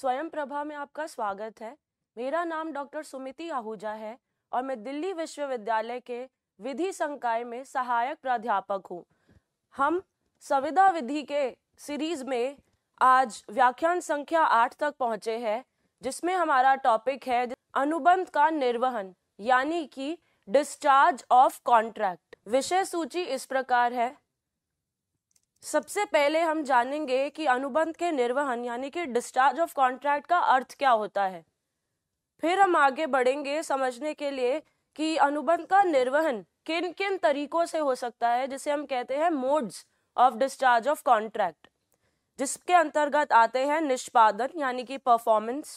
स्वयं प्रभा में आपका स्वागत है मेरा नाम डॉक्टर सुमिति आहूजा है और मैं दिल्ली विश्वविद्यालय के विधि संकाय में सहायक प्राध्यापक हूँ हम संविदा विधि के सीरीज में आज व्याख्यान संख्या आठ तक पहुँचे हैं जिसमें हमारा टॉपिक है अनुबंध का निर्वहन यानी कि डिस्चार्ज ऑफ कॉन्ट्रैक्ट विषय सूची इस प्रकार है सबसे पहले हम जानेंगे कि अनुबंध के निर्वहन यानी कि डिस्चार्ज ऑफ कॉन्ट्रैक्ट का अर्थ क्या होता है फिर हम आगे बढ़ेंगे समझने के लिए कि अनुबंध का निर्वहन किन किन तरीकों से हो सकता है जिसे हम कहते हैं modes of discharge of contract जिसके अंतर्गत आते हैं निष्पादन यानी कि परफॉर्मेंस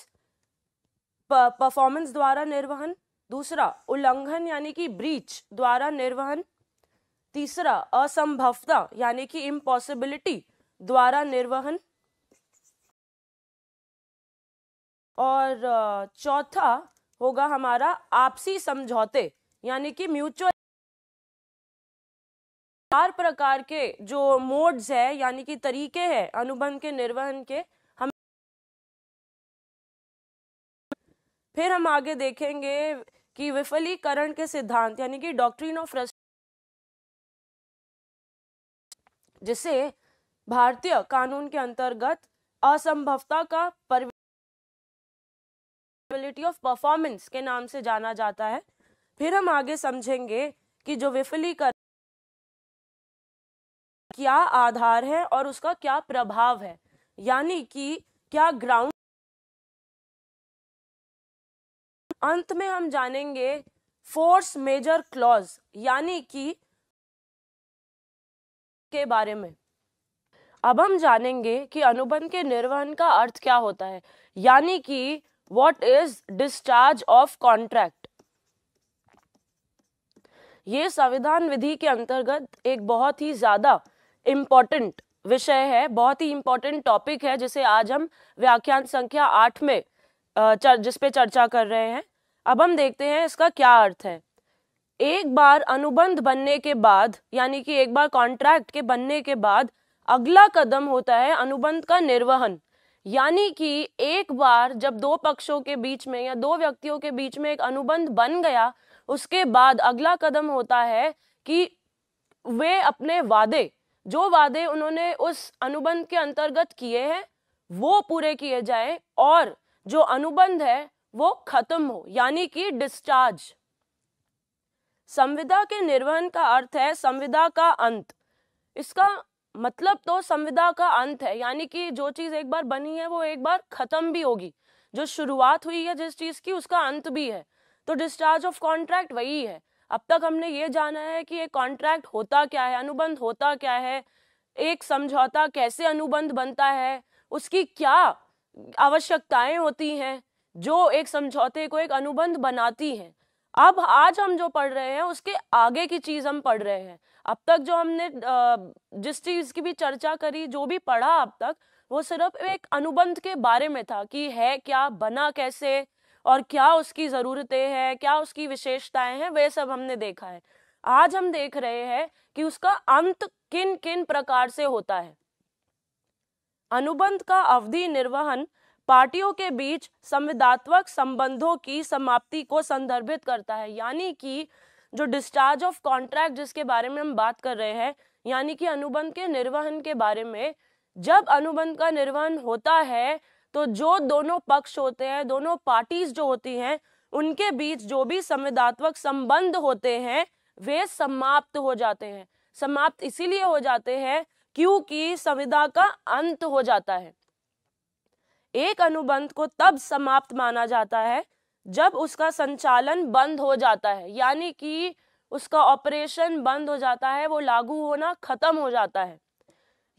परफॉर्मेंस द्वारा निर्वहन दूसरा उल्लंघन यानी कि ब्रीच द्वारा निर्वहन तीसरा असंभवता यानी कि इम्पॉसिबिलिटी द्वारा निर्वहन और चौथा होगा हमारा आपसी समझौते यानी कि म्यूचुअल चार प्रकार के जो मोड्स है यानी कि तरीके हैं अनुबंध के निर्वहन के हम फिर हम आगे देखेंगे कि विफलीकरण के सिद्धांत यानी कि डॉक्ट्रिन ऑफ जिसे भारतीय कानून के अंतर्गत असंभवता का परिबिलिटी ऑफ परफॉर्मेंस के नाम से जाना जाता है फिर हम आगे समझेंगे कि जो विफलीकरण क्या आधार है और उसका क्या प्रभाव है यानी कि क्या ग्राउंड अंत में हम जानेंगे फोर्स मेजर क्लॉज यानी कि के बारे में अब हम जानेंगे कि अनुबंध के निर्वहन का अर्थ क्या होता है यानी कि what is discharge of contract ये संविधान विधि के अंतर्गत एक बहुत ही ज्यादा इम्पोर्टेंट विषय है बहुत ही इम्पोर्टेंट टॉपिक है जिसे आज हम व्याख्यान संख्या आठ में जिसपे चर्चा कर रहे हैं अब हम देखते हैं इसका क्या अर्थ है एक बार अनुबंध बनने के बाद यानी कि एक बार कॉन्ट्रैक्ट के बनने के बाद अगला कदम होता है अनुबंध का निर्वहन यानी कि एक बार जब दो पक्षों के बीच में या दो व्यक्तियों के बीच में एक अनुबंध बन गया उसके बाद अगला कदम होता है कि वे अपने वादे जो वादे उन्होंने उस अनुबंध के अंतर्गत किए हैं वो पूरे किए जाएं और जो अनुबंध है वो खत्म हो यानी कि डिस्चार्ज संविदा के निर्वहन का अर्थ है संविदा का अंत इसका मतलब तो संविदा का अंत है यानी कि जो चीज एक बार बनी है वो एक बार खत्म भी होगी जो शुरुआत हुई है जिस चीज की उसका अंत भी है तो डिस्चार्ज ऑफ कॉन्ट्रैक्ट वही है अब तक हमने ये जाना है कि एक कॉन्ट्रैक्ट होता क्या है अनुबंध होता क्या है एक समझौता कैसे अनुबंध बनता है उसकी क्या आवश्यकताएं होती हैं जो एक समझौते को एक अनुबंध बनाती हैं अब आज हम जो पढ़ रहे हैं उसके आगे की चीज़ हम पढ़ रहे हैं अब तक जो हमने जिस चीज़ की भी चर्चा करी जो भी पढ़ा अब तक वो सिर्फ एक अनुबंध के बारे में था कि है क्या बना कैसे और क्या उसकी ज़रूरतें हैं क्या उसकी विशेषताएं हैं वे सब हमने देखा है आज हम देख रहे हैं कि उसका अंत किन किन प्रकार से होता है अनुबंध का अवधि निर्वहन पार्टियों के बीच संविदात्मक संबंधों की समाप्ति को संदर्भित करता है यानी कि जो डिस्चार्ज ऑफ कॉन्ट्रैक्ट जिसके बारे में हम बात कर रहे हैं यानी कि अनुबंध के निर्वहन के बारे में जब अनुबंध का निर्वहन होता है तो जो दोनों पक्ष होते हैं दोनों पार्टीज जो होती हैं उनके बीच जो भी संविदात्मक संबंध होते हैं वे समाप्त हो जाते हैं समाप्त इसीलिए हो जाते हैं क्योंकि संविदा का अंत हो जाता है एक अनुबंध को तब समाप्त माना जाता है जब उसका संचालन बंद हो जाता है यानी कि उसका ऑपरेशन बंद हो जाता है वो लागू होना खत्म हो जाता है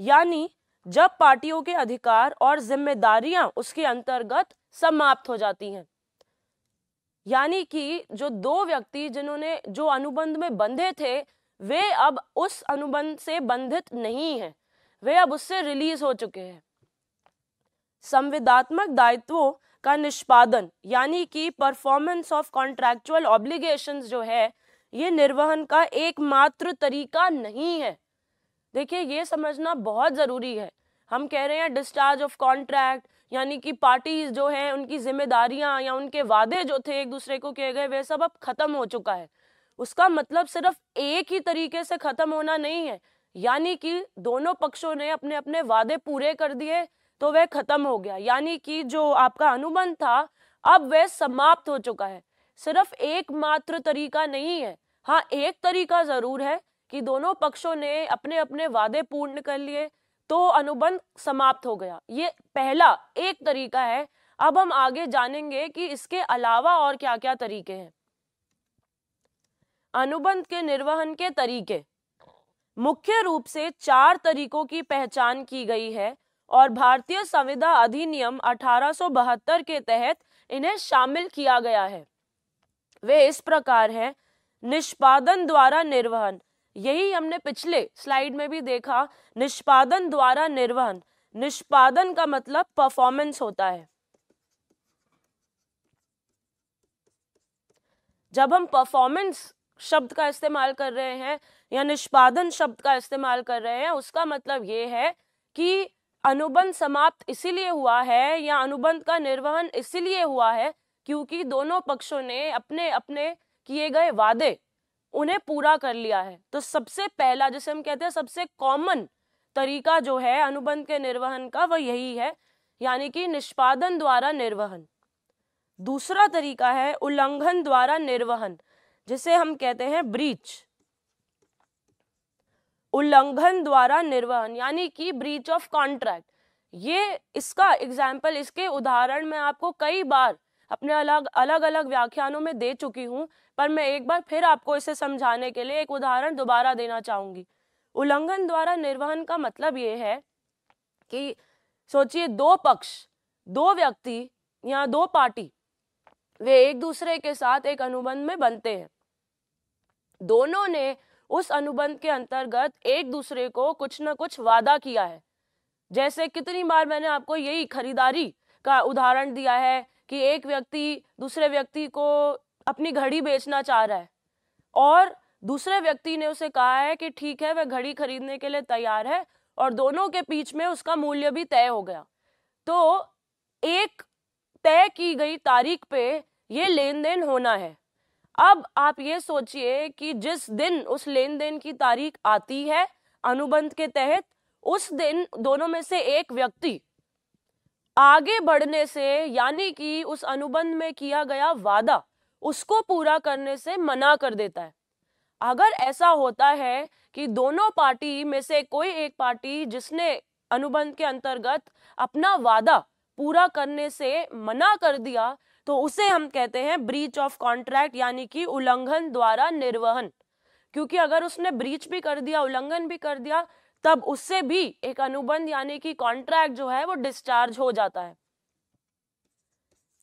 यानी जब पार्टियों के अधिकार और जिम्मेदारियां उसके अंतर्गत समाप्त हो जाती हैं यानी कि जो दो व्यक्ति जिन्होंने जो अनुबंध में बंधे थे वे अब उस अनुबंध से बंधित नहीं हैं वे अब उससे रिलीज हो चुके हैं संविदात्मक दायित्वों का निष्पादन यानी कि परफॉर्मेंस ऑफ कॉन्ट्रैक्चुअल ऑब्लिगेशंस जो है ये निर्वहन का एकमात्र तरीका नहीं है देखिए ये समझना बहुत ज़रूरी है हम कह रहे हैं डिस्चार्ज ऑफ कॉन्ट्रैक्ट यानी कि पार्टीज जो हैं उनकी जिम्मेदारियां या उनके वादे जो थे एक दूसरे को किए गए वे सब अब खत्म हो चुका है उसका मतलब सिर्फ एक ही तरीके से खत्म होना नहीं है यानी कि दोनों पक्षों ने अपने अपने वादे पूरे कर दिए तो वह खत्म हो गया यानी कि जो आपका अनुबंध था अब वह समाप्त हो चुका है सिर्फ एकमात्र तरीका नहीं है हाँ एक तरीका जरूर है कि दोनों पक्षों ने अपने अपने वादे पूर्ण कर लिए तो अनुबंध समाप्त हो गया ये पहला एक तरीका है अब हम आगे जानेंगे कि इसके अलावा और क्या क्या तरीके हैं अनुबंध के निर्वहन के तरीके मुख्य रूप से चार तरीकों की पहचान की गई है और भारतीय संविधा अधिनियम 1872 के तहत इन्हें शामिल किया गया है वे इस प्रकार हैं निष्पादन द्वारा निर्वहन यही हमने पिछले स्लाइड में भी देखा निष्पादन द्वारा निर्वहन निष्पादन का मतलब परफॉर्मेंस होता है जब हम परफॉर्मेंस शब्द का इस्तेमाल कर रहे हैं या निष्पादन शब्द का इस्तेमाल कर रहे हैं उसका मतलब ये है कि अनुबंध समाप्त इसीलिए हुआ है या अनुबंध का निर्वहन इसीलिए हुआ है क्योंकि दोनों पक्षों ने अपने अपने किए गए वादे उन्हें पूरा कर लिया है तो सबसे पहला जिसे हम कहते हैं सबसे कॉमन तरीका जो है अनुबंध के निर्वहन का वह यही है यानी कि निष्पादन द्वारा निर्वहन दूसरा तरीका है उल्लंघन द्वारा निर्वहन जिसे हम कहते हैं ब्रीच उल्लंघन द्वारा निर्वहन यानी कि ब्रीच ऑफ कॉन्ट्रैक्ट ये इसका एग्जाम्पल इसके उदाहरण में आपको कई बार अपने अलग अलग अलग व्याख्यानों में दे चुकी हूँ पर मैं एक बार फिर आपको इसे समझाने के लिए एक उदाहरण दोबारा देना चाहूंगी उल्लंघन द्वारा निर्वहन का मतलब ये है कि सोचिए दो पक्ष दो व्यक्ति या दो पार्टी वे एक दूसरे के साथ एक अनुबंध में बनते हैं दोनों ने उस अनुबंध के अंतर्गत एक दूसरे को कुछ न कुछ वादा किया है जैसे कितनी बार मैंने आपको यही खरीदारी का उदाहरण दिया है कि एक व्यक्ति दूसरे व्यक्ति को अपनी घड़ी बेचना चाह रहा है और दूसरे व्यक्ति ने उसे कहा है कि ठीक है वह घड़ी खरीदने के लिए तैयार है और दोनों के बीच में उसका मूल्य भी तय हो गया तो एक तय की गई तारीख पे ये लेन देन होना है अब आप ये सोचिए कि जिस दिन उस लेन देन की तारीख आती है अनुबंध के तहत उस दिन दोनों में से एक व्यक्ति आगे बढ़ने से यानी कि उस अनुबंध में किया गया वादा उसको पूरा करने से मना कर देता है अगर ऐसा होता है कि दोनों पार्टी में से कोई एक पार्टी जिसने अनुबंध के अंतर्गत अपना वादा पूरा करने से मना कर दिया तो उसे हम कहते हैं ब्रीच ऑफ कॉन्ट्रैक्ट यानी कि उल्लंघन द्वारा निर्वहन क्योंकि अगर उसने ब्रीच भी कर दिया उल्लंघन भी कर दिया तब उससे भी एक अनुबंध यानी कि कॉन्ट्रैक्ट जो है वो डिस्चार्ज हो जाता है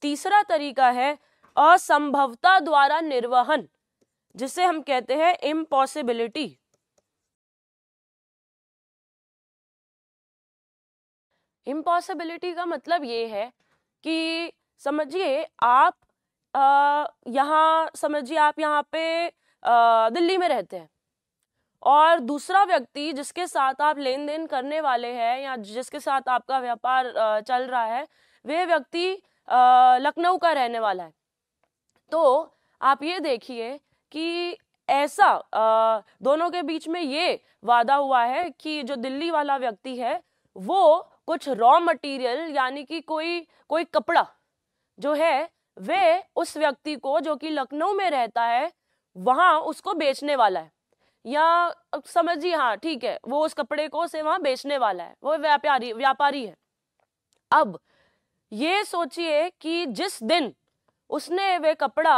तीसरा तरीका है असंभवता द्वारा निर्वहन जिसे हम कहते हैं इम्पॉसिबिलिटी इम्पॉसिबिलिटी का मतलब ये है कि समझिए आप यहाँ समझिए आप यहाँ पे आ, दिल्ली में रहते हैं और दूसरा व्यक्ति जिसके साथ आप लेन देन करने वाले हैं या जिसके साथ आपका व्यापार चल रहा है वह व्यक्ति लखनऊ का रहने वाला है तो आप ये देखिए कि ऐसा आ, दोनों के बीच में ये वादा हुआ है कि जो दिल्ली वाला व्यक्ति है वो कुछ रॉ मटेरियल यानी कि कोई कोई कपड़ा जो है वे उस व्यक्ति को जो कि लखनऊ में रहता है वहाँ उसको बेचने वाला है या समझिए हाँ ठीक है वो उस कपड़े को से वहाँ बेचने वाला है वो व्यापारी व्यापारी है अब ये सोचिए कि जिस दिन उसने वे कपड़ा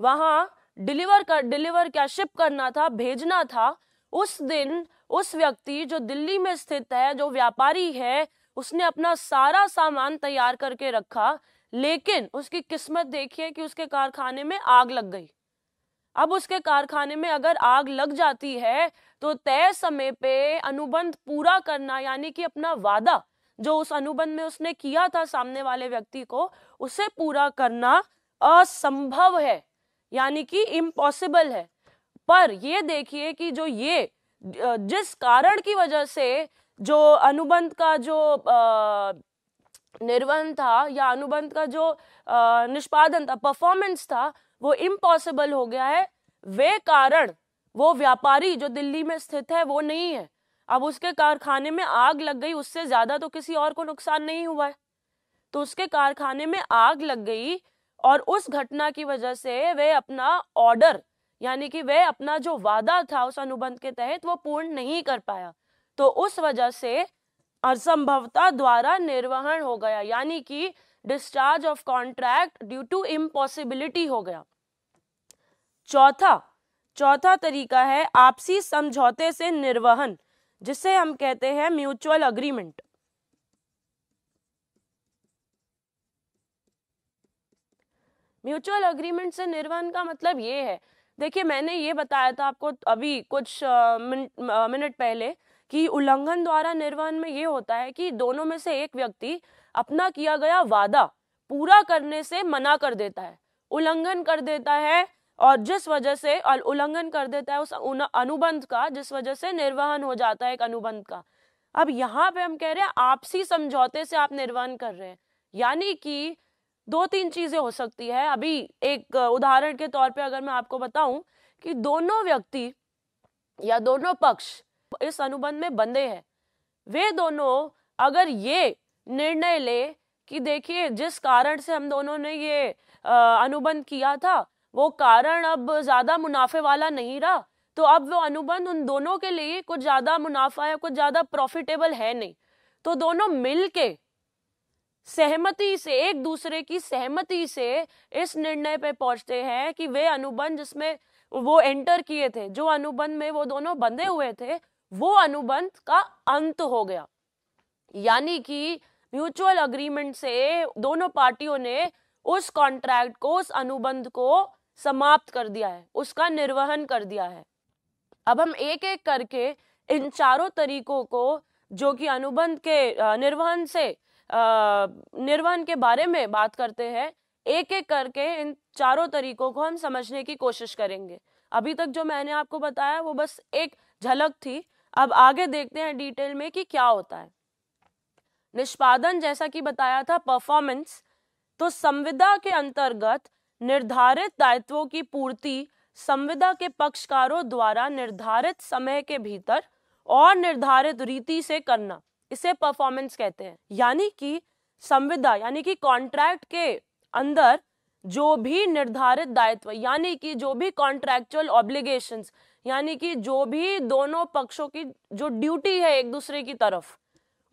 वहाँ डिलीवर कर डिलीवर क्या शिप करना था भेजना था उस दिन उस व्यक्ति जो दिल्ली में स्थित है जो व्यापारी है उसने अपना सारा सामान तैयार करके रखा लेकिन उसकी किस्मत देखिए कि उसके कारखाने में आग लग गई अब उसके कारखाने में अगर आग लग जाती है तो तय समय पे अनुबंध पूरा करना यानी कि अपना वादा जो उस अनुबंध में उसने किया था सामने वाले व्यक्ति को उसे पूरा करना असंभव है यानी कि इम्पॉसिबल है पर यह देखिए कि जो ये जिस कारण की वजह से जो अनुबंध का जो निर्वहन था या अनुबंध का जो निष्पादन था परफॉर्मेंस था वो इम्पॉसिबल हो गया है वे कारण वो व्यापारी जो दिल्ली में स्थित है वो नहीं है अब उसके कारखाने में आग लग गई उससे ज्यादा तो किसी और को नुकसान नहीं हुआ है तो उसके कारखाने में आग लग गई और उस घटना की वजह से वे अपना ऑर्डर यानी कि वे अपना जो वादा था उस अनुबंध के तहत वो पूर्ण नहीं कर पाया तो उस वजह से असंभवता द्वारा निर्वहन हो गया यानी कि discharge of contract due to impossibility हो गया चौथा चौथा तरीका है आपसी समझौते से निर्वहन जिसे हम कहते हैं म्यूचुअल अग्रीमेंट म्यूचुअल अग्रीमेंट से निर्वहन का मतलब ये है देखिए मैंने ये बताया था आपको अभी कुछ मिनट पहले कि उल्लंघन द्वारा निर्वहन में ये होता है कि दोनों में से एक व्यक्ति अपना किया गया वादा पूरा करने से मना कर देता है उल्लंघन कर देता है और जिस वजह से उल्लंघन कर देता है उस अनुबंध का जिस वजह से निर्वहन हो जाता है एक अनुबंध का अब यहाँ पे हम कह रहे हैं आपसी समझौते से आप निर्वहन कर रहे हैं यानी कि दो तीन चीजें हो सकती है अभी एक उदाहरण के तौर पे अगर मैं आपको बताऊं कि दोनों व्यक्ति या दोनों पक्ष इस अनुबंध में बंधे हैं वे दोनों अगर ये निर्णय ले कि देखिए जिस कारण से हम दोनों ने ये अनुबंध किया था वो कारण अब ज्यादा मुनाफे वाला नहीं रहा तो अब वो अनुबंध उन दोनों के लिए कुछ ज्यादा मुनाफा या कुछ ज्यादा प्रॉफिटेबल है नहीं तो दोनों मिल के सहमति से एक दूसरे की सहमति से इस निर्णय पे पहुंचते हैं कि वे अनुबंध जिसमें वो एंटर किए थे जो अनुबंध में वो दोनों बंधे हुए थे वो अनुबंध का अंत हो गया यानी कि म्यूचुअल अग्रीमेंट से दोनों पार्टियों ने उस कॉन्ट्रैक्ट को उस अनुबंध को समाप्त कर दिया है उसका निर्वहन कर दिया है अब हम एक एक करके इन चारों तरीकों को जो कि अनुबंध के निर्वहन से निर्वहन के बारे में बात करते हैं एक एक करके इन चारों तरीकों को हम समझने की कोशिश करेंगे अभी तक जो मैंने आपको बताया वो बस एक झलक थी अब आगे देखते हैं डिटेल में कि क्या होता है निष्पादन जैसा कि बताया था परफॉर्मेंस तो संविदा के अंतर्गत निर्धारित दायित्वों की पूर्ति संविदा के पक्षकारों द्वारा निर्धारित समय के भीतर और निर्धारित रीति से करना इसे परफॉर्मेंस कहते हैं यानी कि संविदा यानी कि कॉन्ट्रैक्ट के अंदर जो भी निर्धारित दायित्व यानी कि जो भी कॉन्ट्रैक्चुअल ऑब्लिगेशंस यानी कि जो भी दोनों पक्षों की जो ड्यूटी है एक दूसरे की तरफ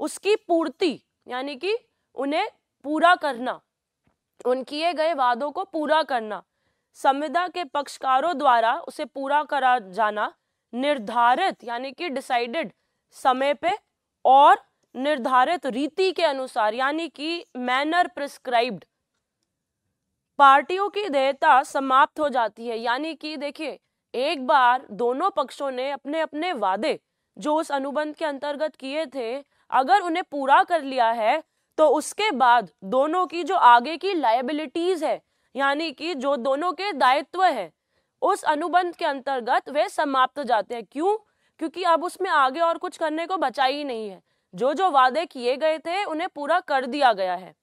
उसकी पूर्ति यानी कि उन्हें पूरा करना उन किए गए वादों को पूरा करना संविदा के पक्षकारों द्वारा उसे पूरा करा जाना निर्धारित यानी कि डिसाइडेड समय पे और निर्धारित रीति के अनुसार यानी कि मैनर प्रिस्क्राइब्ड पार्टियों की देयता समाप्त हो जाती है यानी कि देखिए एक बार दोनों पक्षों ने अपने अपने वादे जो उस अनुबंध के अंतर्गत किए थे अगर उन्हें पूरा कर लिया है तो उसके बाद दोनों की जो आगे की लाइबिलिटीज है यानी कि जो दोनों के दायित्व है उस अनुबंध के अंतर्गत वे समाप्त जाते हैं क्यों क्योंकि अब उसमें आगे और कुछ करने को बचा ही नहीं है जो जो वादे किए गए थे उन्हें पूरा कर दिया गया है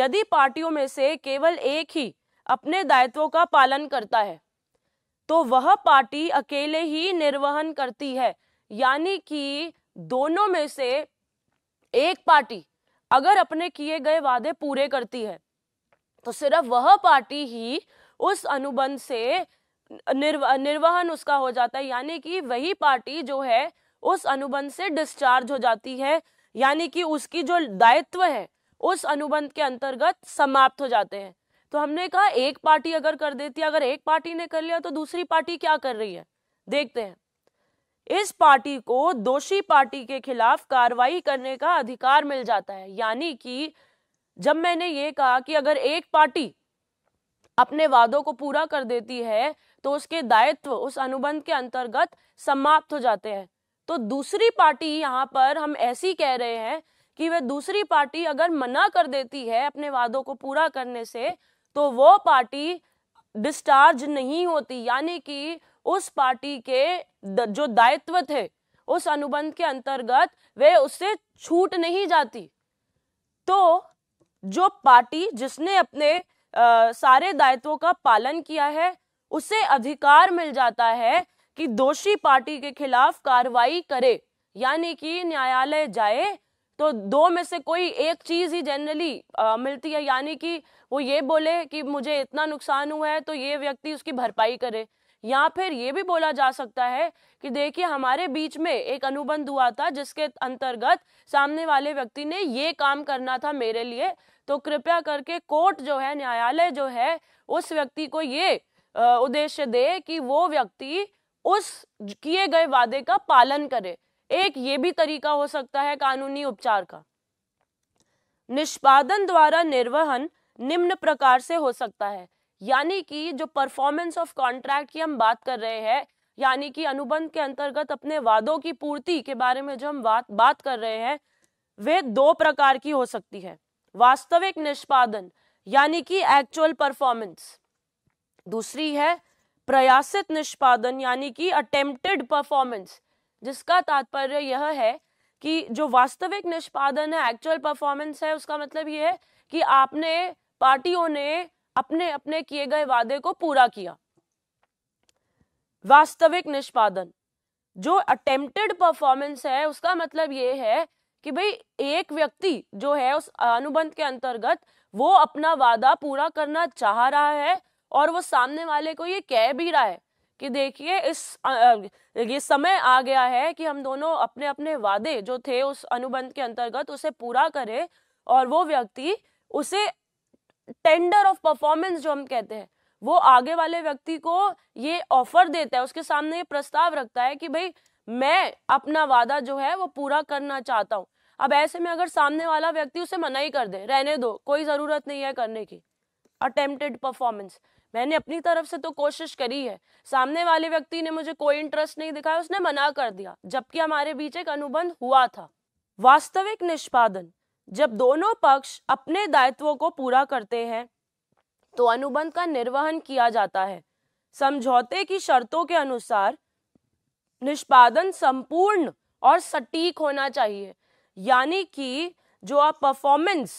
यदि पार्टियों में से केवल एक ही अपने दायित्वों का पालन करता है तो वह पार्टी अकेले ही निर्वहन करती है यानी कि दोनों में से एक पार्टी अगर अपने किए गए वादे पूरे करती है तो सिर्फ वह पार्टी ही उस अनुबंध से निर्व, निर्वहन उसका हो जाता है यानी कि वही पार्टी जो है उस अनुबंध से डिस्चार्ज हो जाती है यानी कि उसकी जो दायित्व है उस अनुबंध के अंतर्गत समाप्त हो जाते हैं तो हमने कहा एक पार्टी अगर कर देती है अगर एक पार्टी ने कर लिया तो दूसरी पार्टी क्या कर रही है देखते हैं इस पार्टी को दोषी पार्टी के खिलाफ कार्रवाई करने का अधिकार मिल जाता है यानी कि जब मैंने ये कहा कि अगर एक पार्टी अपने वादों को पूरा कर देती है तो उसके दायित्व उस अनुबंध के अंतर्गत समाप्त हो जाते हैं तो दूसरी पार्टी यहाँ पर हम ऐसी कह रहे हैं कि वह दूसरी पार्टी अगर मना कर देती है अपने वादों को पूरा करने से तो वो पार्टी डिस्चार्ज नहीं होती यानी कि उस पार्टी के जो दायित्व थे उस अनुबंध के अंतर्गत वे उससे छूट नहीं जाती तो जो पार्टी जिसने अपने आ, सारे दायित्वों का पालन किया है उसे अधिकार मिल जाता है कि दोषी पार्टी के खिलाफ कार्रवाई करे यानी कि न्यायालय जाए तो दो में से कोई एक चीज ही जनरली मिलती है यानी कि वो ये बोले कि मुझे इतना नुकसान हुआ है तो ये व्यक्ति उसकी भरपाई करे या फिर ये भी बोला जा सकता है कि देखिए हमारे बीच में एक अनुबंध हुआ था जिसके अंतर्गत सामने वाले व्यक्ति ने ये काम करना था मेरे लिए तो कृपया करके कोर्ट जो है न्यायालय जो है उस व्यक्ति को ये उद्देश्य दे कि वो व्यक्ति उस किए गए वादे का पालन करे एक ये भी तरीका हो सकता है कानूनी उपचार का निष्पादन द्वारा निर्वहन निम्न प्रकार से हो सकता है यानी कि जो परफॉर्मेंस ऑफ कॉन्ट्रैक्ट की हम बात कर रहे हैं यानी कि अनुबंध के अंतर्गत अपने वादों की पूर्ति के बारे में जो हम बात बात कर रहे हैं वे दो प्रकार की हो सकती है वास्तविक निष्पादन यानी कि एक्चुअल परफॉर्मेंस दूसरी है प्रयासित निष्पादन यानी कि अटेम्प्टेड परफॉर्मेंस जिसका तात्पर्य यह है कि जो वास्तविक निष्पादन है एक्चुअल परफॉर्मेंस है उसका मतलब यह है कि आपने पार्टियों ने अपने अपने किए गए वादे को पूरा किया वास्तविक निष्पादन जो अटेम्प्टेड परफॉर्मेंस है उसका मतलब ये है कि भाई एक व्यक्ति जो है उस अनुबंध के अंतर्गत वो अपना वादा पूरा करना चाह रहा है और वो सामने वाले को ये कह भी रहा है कि देखिए इस ये समय आ गया है कि हम दोनों अपने अपने वादे जो थे उस अनुबंध के अंतर्गत उसे पूरा करें और वो व्यक्ति उसे टेंडर ऑफ परफॉर्मेंस जो हम कहते हैं वो आगे वाले व्यक्ति को ये ऑफर देता है उसके सामने ये प्रस्ताव रखता है कि भाई मैं अपना वादा जो है वो पूरा करना चाहता हूँ अब ऐसे में अगर सामने वाला व्यक्ति उसे मना ही कर दे रहने दो कोई ज़रूरत नहीं है करने की अटेम्प्टेड परफॉर्मेंस मैंने अपनी तरफ से तो कोशिश करी है सामने वाले व्यक्ति ने मुझे कोई इंटरेस्ट नहीं दिखाया उसने मना कर दिया जबकि हमारे बीच एक अनुबंध हुआ था वास्तविक निष्पादन जब दोनों पक्ष अपने दायित्वों को पूरा करते हैं तो अनुबंध का निर्वहन किया जाता है समझौते की शर्तों के अनुसार निष्पादन संपूर्ण और सटीक होना चाहिए यानी कि जो आप परफॉर्मेंस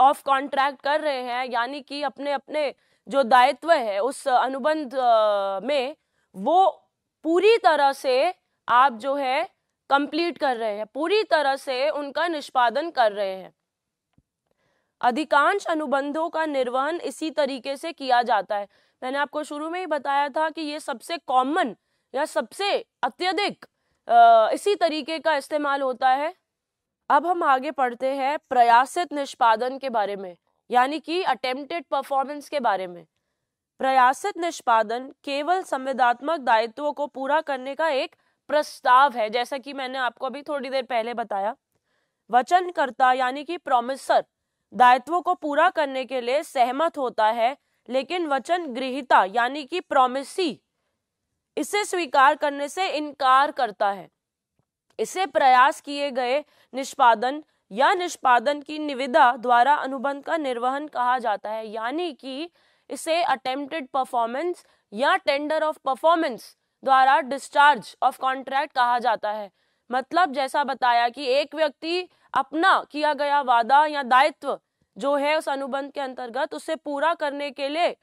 ऑफ कॉन्ट्रैक्ट कर रहे हैं यानी कि अपने अपने जो दायित्व है उस अनुबंध में वो पूरी तरह से आप जो है कंप्लीट कर रहे हैं पूरी तरह से उनका निष्पादन कर रहे हैं अधिकांश अनुबंधों का निर्वहन इसी तरीके से किया जाता है मैंने आपको शुरू में ही बताया था कि ये सबसे कॉमन या सबसे अत्यधिक इसी तरीके का इस्तेमाल होता है अब हम आगे पढ़ते हैं प्रयासित निष्पादन के बारे में यानी कि अटेम्प्टेड परफॉर्मेंस के बारे में प्रयासित निष्पादन केवल संविदात्मक दायित्वों को पूरा करने का एक प्रस्ताव है जैसा कि मैंने आपको अभी थोड़ी देर पहले बताया वचनकर्ता यानी कि प्रोमिसर दायित्वों को पूरा करने के लिए सहमत होता है लेकिन वचन गृहिता यानी कि प्रोमिसी इसे स्वीकार करने से इनकार करता है इसे प्रयास किए गए निष्पादन या निष्पादन की निविदा द्वारा अनुबंध का निर्वहन कहा जाता है यानी कि इसे अटेम्प्टेड परफॉर्मेंस या टेंडर ऑफ परफॉर्मेंस द्वारा डिस्चार्ज ऑफ कॉन्ट्रैक्ट कहा जाता है मतलब जैसा बताया कि एक व्यक्ति अपना किया गया वादा या दायित्व जो है उस अनुबंध के अंतर्गत उसे पूरा करने के लिए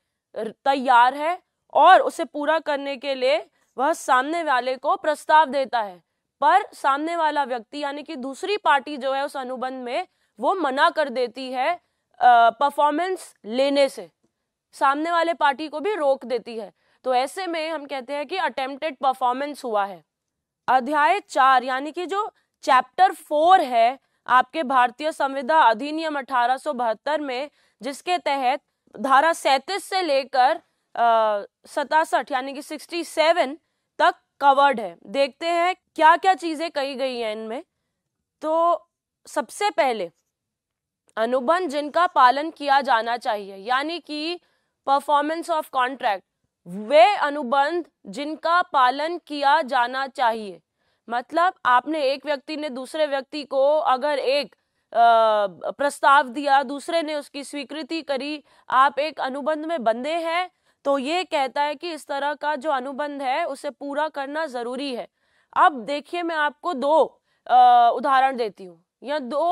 तैयार है और उसे पूरा करने के लिए वह सामने वाले को प्रस्ताव देता है पर सामने वाला व्यक्ति यानी कि दूसरी पार्टी जो है उस अनुबंध में वो मना कर देती है परफॉर्मेंस लेने से सामने वाले पार्टी को भी रोक देती है तो ऐसे में हम कहते हैं कि अटेम्प्टेड परफॉर्मेंस हुआ है अध्याय चार यानी कि जो चैप्टर फोर है आपके भारतीय संविधान अधिनियम अठारह में जिसके तहत धारा सैतीस से लेकर सतासठ यानी कि सेवन तक कवर्ड है देखते हैं क्या क्या चीजें कही गई हैं इनमें तो सबसे पहले अनुबंध जिनका पालन किया जाना चाहिए यानी कि परफॉर्मेंस ऑफ कॉन्ट्रैक्ट वे अनुबंध जिनका पालन किया जाना चाहिए मतलब आपने एक व्यक्ति ने दूसरे व्यक्ति को अगर एक प्रस्ताव दिया दूसरे ने उसकी स्वीकृति करी आप एक अनुबंध में बंधे हैं तो ये कहता है कि इस तरह का जो अनुबंध है उसे पूरा करना जरूरी है अब देखिए मैं आपको दो उदाहरण देती हूँ या दो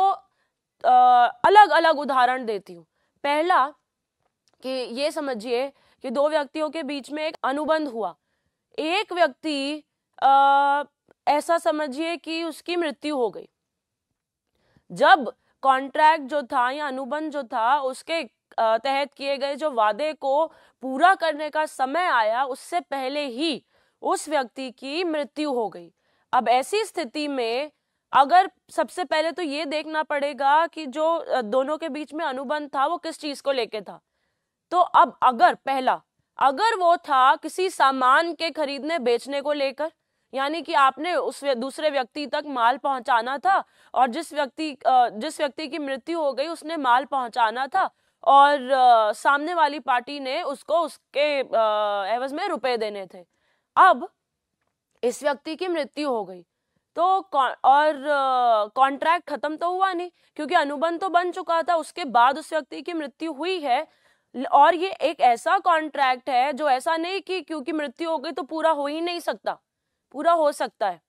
अलग अलग उदाहरण देती हूँ पहला कि ये समझिए कि दो व्यक्तियों के बीच में एक अनुबंध हुआ एक व्यक्ति आ, ऐसा समझिए कि उसकी मृत्यु हो गई जब कॉन्ट्रैक्ट जो था या अनुबंध जो था उसके तहत किए गए जो वादे को पूरा करने का समय आया उससे पहले ही उस व्यक्ति की मृत्यु हो गई अब ऐसी स्थिति में अगर सबसे पहले तो ये देखना पड़ेगा कि जो दोनों के बीच में अनुबंध था वो किस चीज को लेके था तो अब अगर पहला अगर वो था किसी सामान के खरीदने बेचने को लेकर यानी कि आपने उस दूसरे व्यक्ति तक माल पहुंचाना था और जिस व्यक्ति जिस व्यक्ति की मृत्यु हो गई उसने माल पहुंचाना था और सामने वाली पार्टी ने उसको उसके एवज में रुपए देने थे अब इस व्यक्ति की मृत्यु हो गई तो और कॉन्ट्रैक्ट खत्म तो हुआ नहीं क्योंकि अनुबंध तो बन चुका था उसके बाद उस व्यक्ति की मृत्यु हुई है और ये एक ऐसा कॉन्ट्रैक्ट है जो ऐसा नहीं कि क्योंकि मृत्यु हो गई तो पूरा हो ही नहीं सकता पूरा हो सकता है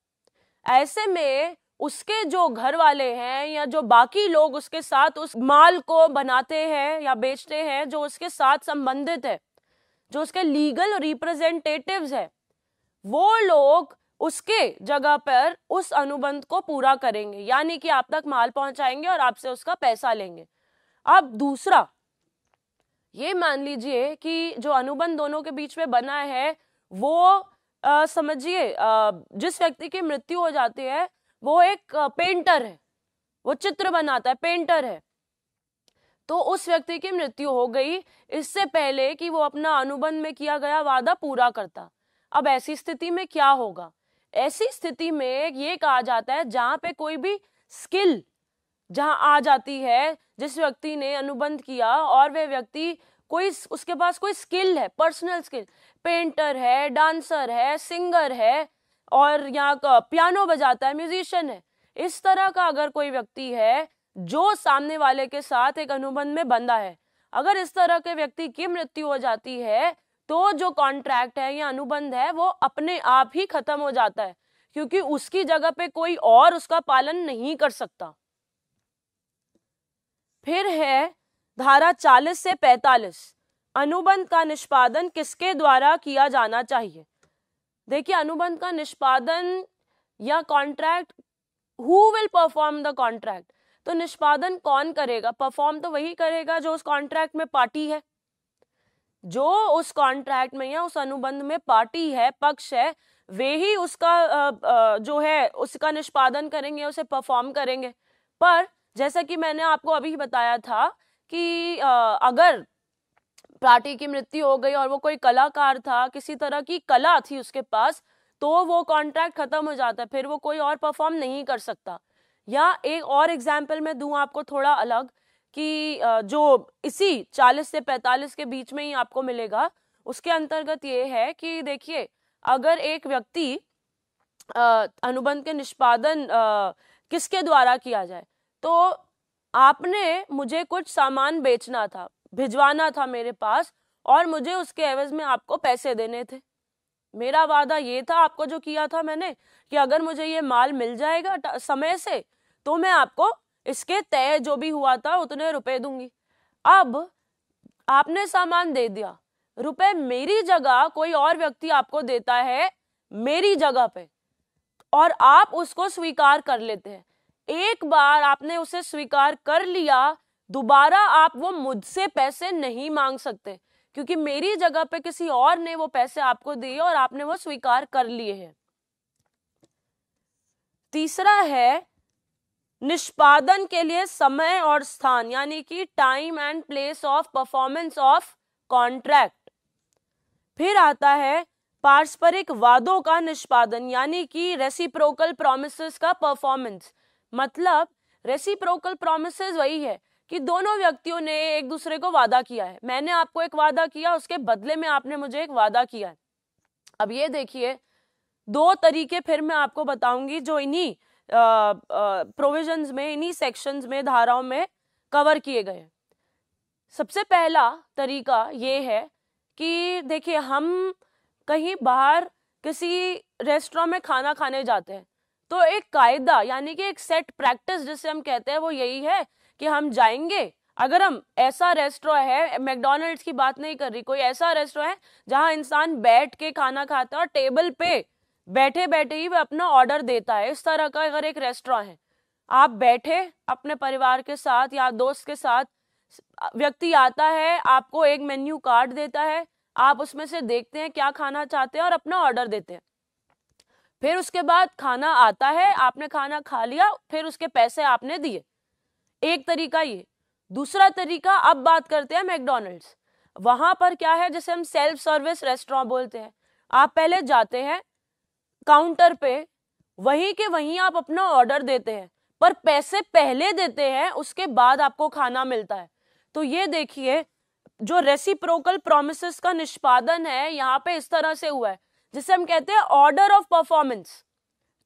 ऐसे में उसके जो घर वाले हैं या जो बाकी लोग उसके साथ उस माल को बनाते हैं या बेचते हैं जो उसके साथ संबंधित है जो उसके लीगल रिप्रेजेंटेटिव है वो लोग उसके जगह पर उस अनुबंध को पूरा करेंगे यानी कि आप तक माल पहुंचाएंगे और आपसे उसका पैसा लेंगे अब दूसरा ये मान लीजिए कि जो अनुबंध दोनों के बीच में बना है वो समझिए जिस व्यक्ति की मृत्यु हो जाती है वो एक पेंटर है वो चित्र बनाता है पेंटर है तो उस व्यक्ति की मृत्यु हो गई इससे पहले कि वो अपना अनुबंध में किया गया वादा पूरा करता अब ऐसी स्थिति में क्या होगा ऐसी स्थिति में ये कहा जाता है जहां पे कोई भी स्किल जहां आ जाती है जिस व्यक्ति ने अनुबंध किया और वह व्यक्ति कोई उसके पास कोई स्किल है पर्सनल स्किल पेंटर है डांसर है सिंगर है और यहाँ का पियानो बजाता है म्यूजिशियन है इस तरह का अगर कोई व्यक्ति है जो सामने वाले के साथ एक अनुबंध में बंधा है अगर इस तरह के व्यक्ति की मृत्यु हो जाती है तो जो कॉन्ट्रैक्ट है या अनुबंध है वो अपने आप ही खत्म हो जाता है क्योंकि उसकी जगह पे कोई और उसका पालन नहीं कर सकता फिर है धारा 40 से 45 अनुबंध का निष्पादन किसके द्वारा किया जाना चाहिए देखिए अनुबंध का निष्पादन या contract who will perform the contract तो निष्पादन कौन करेगा परफॉर्म तो वही करेगा जो उस कॉन्ट्रैक्ट में पार्टी है जो उस कॉन्ट्रैक्ट में या उस अनुबंध में पार्टी है पक्ष है वे ही उसका जो है उसका निष्पादन करेंगे उसे परफॉर्म करेंगे पर जैसा कि मैंने आपको अभी बताया था कि आ, अगर पार्टी की मृत्यु हो गई और वो कोई कलाकार था किसी तरह की कला थी उसके पास तो वो कॉन्ट्रैक्ट खत्म हो जाता है फिर वो कोई और परफॉर्म नहीं कर सकता या एक और एग्जाम्पल मैं दूं आपको थोड़ा अलग कि जो इसी 40 से 45 के बीच में ही आपको मिलेगा उसके अंतर्गत ये है कि देखिए अगर एक व्यक्ति अनुबंध के निष्पादन किसके द्वारा किया जाए तो आपने मुझे कुछ सामान बेचना था भिजवाना था मेरे पास और मुझे उसके एवज में आपको पैसे देने थे मेरा वादा ये था आपको जो किया था मैंने कि अगर मुझे ये माल मिल जाएगा समय से तो मैं आपको इसके तय जो भी हुआ था उतने रुपए दूंगी अब आपने सामान दे दिया रुपए मेरी जगह कोई और व्यक्ति आपको देता है मेरी जगह पे और आप उसको स्वीकार कर लेते हैं एक बार आपने उसे स्वीकार कर लिया दोबारा आप वो मुझसे पैसे नहीं मांग सकते क्योंकि मेरी जगह पे किसी और ने वो पैसे आपको दिए और आपने वो स्वीकार कर लिए हैं तीसरा है निष्पादन के लिए समय और स्थान यानी कि time and place of performance of contract फिर आता है पारस्परिक वादों का निष्पादन यानी कि रेसिप्रोकल प्रोमिस का परफॉर्मेंस मतलब रेसिप्रोकल प्रोमिस वही है कि दोनों व्यक्तियों ने एक दूसरे को वादा किया है मैंने आपको एक वादा किया उसके बदले में आपने मुझे एक वादा किया है अब ये देखिए दो तरीके फिर मैं आपको बताऊंगी जो इन्हीं प्रोविजंस में इन्हीं सेक्शंस में धाराओं में कवर किए गए हैं सबसे पहला तरीका ये है कि देखिए हम कहीं बाहर किसी रेस्टोरेंट में खाना खाने जाते हैं तो एक कायदा यानी कि एक सेट प्रैक्टिस जिसे हम कहते हैं वो यही है कि हम जाएंगे अगर हम ऐसा रेस्टोरेंट है मैकडोनल्ड्स की बात नहीं कर रही कोई ऐसा रेस्टोरेंट है जहां इंसान बैठ के खाना खाता है और टेबल पे बैठे बैठे ही वह अपना ऑर्डर देता है इस तरह का अगर एक रेस्टोरेंट है आप बैठे अपने परिवार के साथ या दोस्त के साथ व्यक्ति आता है आपको एक मेन्यू कार्ड देता है आप उसमें से देखते हैं क्या खाना चाहते हैं और अपना ऑर्डर देते हैं फिर उसके बाद खाना आता है आपने खाना खा लिया फिर उसके पैसे आपने दिए एक तरीका ये दूसरा तरीका अब बात करते हैं मैकडोनल्ड्स वहां पर क्या है जैसे हम सेल्फ सर्विस रेस्टोरेंट बोलते हैं आप पहले जाते हैं काउंटर पे वहीं के वहीं आप अपना ऑर्डर देते हैं पर पैसे पहले देते हैं उसके बाद आपको खाना मिलता है तो ये देखिए जो रेसिप्रोकल प्रोमिस का निष्पादन है यहाँ पे इस तरह से हुआ है जिसे हम कहते हैं ऑर्डर ऑफ परफॉर्मेंस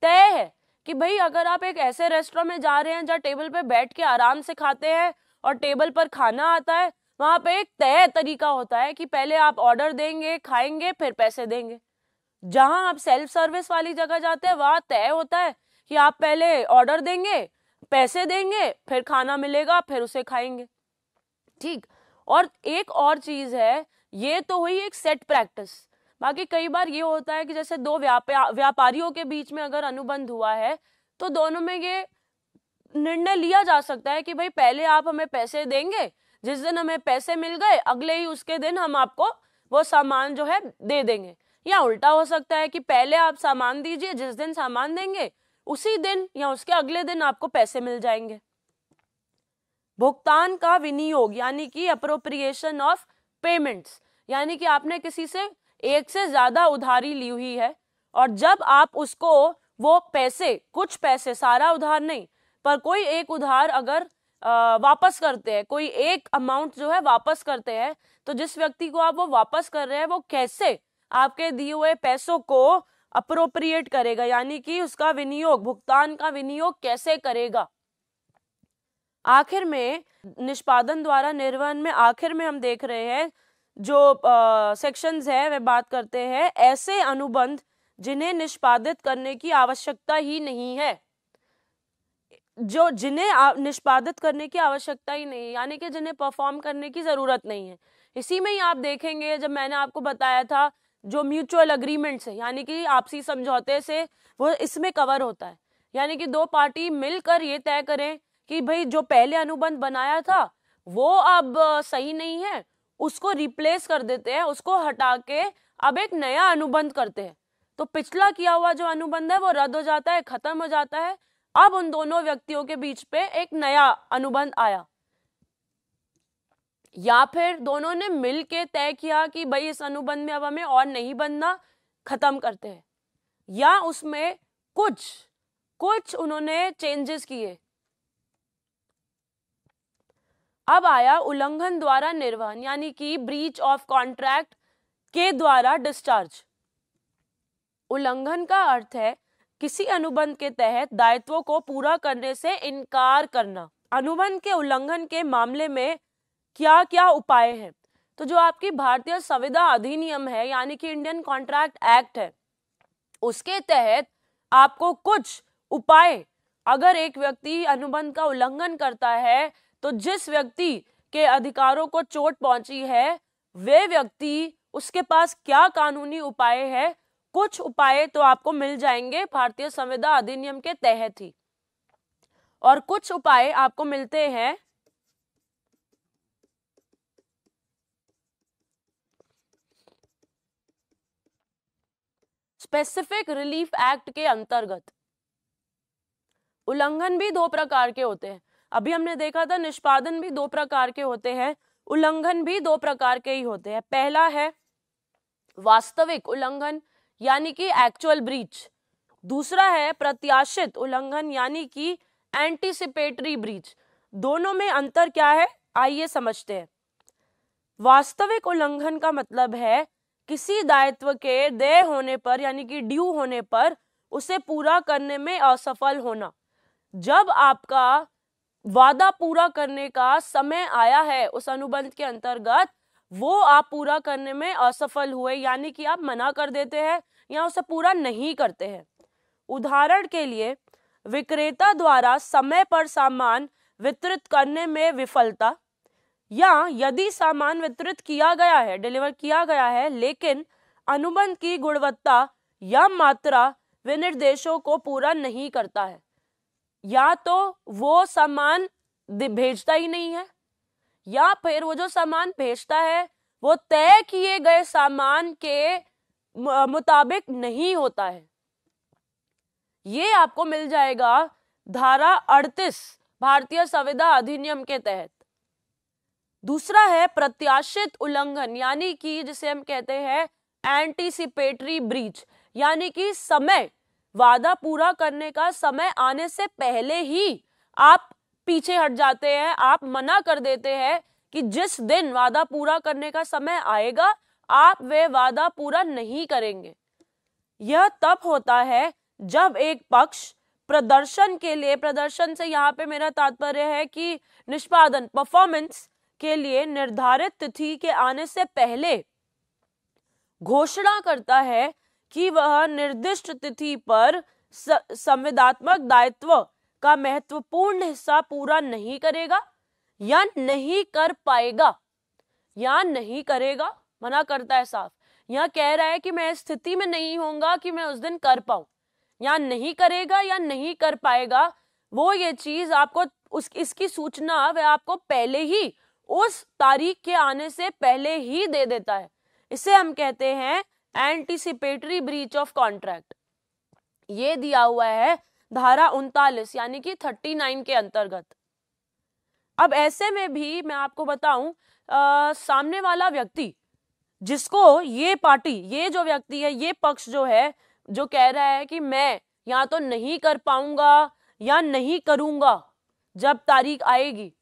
तय है कि भाई अगर आप एक ऐसे रेस्टोरेंट में जा रहे हैं जहाँ टेबल पे बैठ के आराम से खाते हैं और टेबल पर खाना आता है वहां पे एक तय तरीका होता है कि पहले आप ऑर्डर देंगे खाएंगे फिर पैसे देंगे जहां आप सेल्फ सर्विस वाली जगह जाते हैं वहां तय होता है कि आप पहले ऑर्डर देंगे पैसे देंगे फिर खाना मिलेगा फिर उसे खाएंगे ठीक और एक और चीज़ है ये तो हुई एक सेट प्रैक्टिस बाकी कई बार ये होता है कि जैसे दो व्यापार व्यापारियों के बीच में अगर अनुबंध हुआ है तो दोनों में ये निर्णय लिया जा सकता है कि भाई पहले आप हमें पैसे देंगे जिस दिन हमें पैसे मिल गए अगले ही उसके दिन हम आपको वो सामान जो है दे देंगे या उल्टा हो सकता है कि पहले आप सामान दीजिए जिस दिन सामान देंगे उसी दिन या उसके अगले दिन आपको पैसे मिल जाएंगे भुगतान का विनियोग यानी कि अप्रोप्रिएशन ऑफ पेमेंट्स यानी कि आपने किसी से एक से ज्यादा उधारी ली हुई है और जब आप उसको वो पैसे कुछ पैसे सारा उधार नहीं पर कोई एक उधार अगर वापस करते हैं कोई एक अमाउंट जो है वापस करते हैं तो जिस व्यक्ति को आप वो वापस कर रहे हैं वो कैसे आपके दिए हुए पैसों को अप्रोप्रिएट करेगा यानी कि उसका विनियोग भुगतान का विनियोग कैसे करेगा आखिर में निष्पादन द्वारा निर्वहन में आखिर में हम देख रहे हैं जो सेक्शंस है वे बात करते हैं ऐसे अनुबंध जिन्हें निष्पादित करने की आवश्यकता ही नहीं है जो जिन्हें निष्पादित करने की आवश्यकता ही नहीं यानी कि जिन्हें परफॉर्म करने की ज़रूरत नहीं है इसी में ही आप देखेंगे जब मैंने आपको बताया था जो म्यूचुअल अग्रीमेंट्स है यानी कि आपसी समझौते से वो इसमें कवर होता है यानी कि दो पार्टी मिलकर ये तय करें कि भाई जो पहले अनुबंध बनाया था वो अब सही नहीं है उसको रिप्लेस कर देते हैं उसको हटा के अब एक नया अनुबंध करते हैं तो पिछला किया हुआ जो अनुबंध है वो रद्द हो जाता है खत्म हो जाता है अब उन दोनों व्यक्तियों के बीच पे एक नया अनुबंध आया या फिर दोनों ने मिल के तय किया कि भाई इस अनुबंध में अब हमें और नहीं बनना खत्म करते हैं या उसमें कुछ कुछ उन्होंने चेंजेस किए अब आया उल्लंघन द्वारा निर्वहन यानी कि ब्रीच ऑफ कॉन्ट्रैक्ट के द्वारा डिस्चार्ज उल्लंघन का अर्थ है किसी अनुबंध के तहत दायित्वों को पूरा करने से इनकार करना अनुबंध के उल्लंघन के मामले में क्या क्या उपाय हैं तो जो आपकी भारतीय संविदा अधिनियम है यानी कि इंडियन कॉन्ट्रैक्ट एक्ट है उसके तहत आपको कुछ उपाय अगर एक व्यक्ति अनुबंध का उल्लंघन करता है तो जिस व्यक्ति के अधिकारों को चोट पहुंची है वे व्यक्ति उसके पास क्या कानूनी उपाय है कुछ उपाय तो आपको मिल जाएंगे भारतीय संविदा अधिनियम के तहत ही और कुछ उपाय आपको मिलते हैं स्पेसिफिक रिलीफ एक्ट के अंतर्गत उल्लंघन भी दो प्रकार के होते हैं अभी हमने देखा था निष्पादन भी दो प्रकार के होते हैं उल्लंघन भी दो प्रकार के ही होते हैं पहला है वास्तविक उल्लंघन यानी कि एक्चुअल ब्रीच दूसरा है प्रत्याशित उल्लंघन यानी कि एंटीसिपेटरी ब्रीच दोनों में अंतर क्या है आइए समझते हैं वास्तविक उल्लंघन का मतलब है किसी दायित्व के देय होने पर यानी कि ड्यू होने पर उसे पूरा करने में असफल होना जब आपका वादा पूरा करने का समय आया है उस अनुबंध के अंतर्गत वो आप पूरा करने में असफल हुए यानी कि आप मना कर देते हैं या उसे पूरा नहीं करते हैं उदाहरण के लिए विक्रेता द्वारा समय पर सामान वितरित करने में विफलता या यदि सामान वितरित किया गया है डिलीवर किया गया है लेकिन अनुबंध की गुणवत्ता या मात्रा विनिर्देशों को पूरा नहीं करता है या तो वो सामान भेजता ही नहीं है या फिर वो जो सामान भेजता है वो तय किए गए सामान के मुताबिक नहीं होता है ये आपको मिल जाएगा धारा 38 भारतीय संविदा अधिनियम के तहत दूसरा है प्रत्याशित उल्लंघन यानी कि जिसे हम कहते हैं एंटीसिपेटरी ब्रीच यानी कि समय वादा पूरा करने का समय आने से पहले ही आप पीछे हट जाते हैं आप मना कर देते हैं कि जिस दिन वादा पूरा करने का समय आएगा आप वे वादा पूरा नहीं करेंगे यह तब होता है जब एक पक्ष प्रदर्शन के लिए प्रदर्शन से यहाँ पे मेरा तात्पर्य है कि निष्पादन परफॉर्मेंस के लिए निर्धारित तिथि के आने से पहले घोषणा करता है कि वह निर्दिष्ट तिथि पर संविदात्मक दायित्व का महत्वपूर्ण हिस्सा पूरा नहीं करेगा या नहीं कर पाएगा या नहीं करेगा मना करता है साफ या कह रहा है कि मैं स्थिति में नहीं होऊंगा कि मैं उस दिन कर पाऊं या नहीं करेगा या नहीं कर पाएगा वो ये चीज आपको उस इसकी सूचना वह आपको पहले ही उस तारीख के आने से पहले ही दे देता है इसे हम कहते हैं एंटीसिपेटरी ब्रीच ऑफ कॉन्ट्रैक्ट ये दिया हुआ है धारा उनतालीस यानी कि थर्टी नाइन के अंतर्गत अब ऐसे में भी मैं आपको बताऊं सामने वाला व्यक्ति जिसको ये पार्टी ये जो व्यक्ति है ये पक्ष जो है जो कह रहा है कि मैं या तो नहीं कर पाऊंगा या नहीं करूंगा जब तारीख आएगी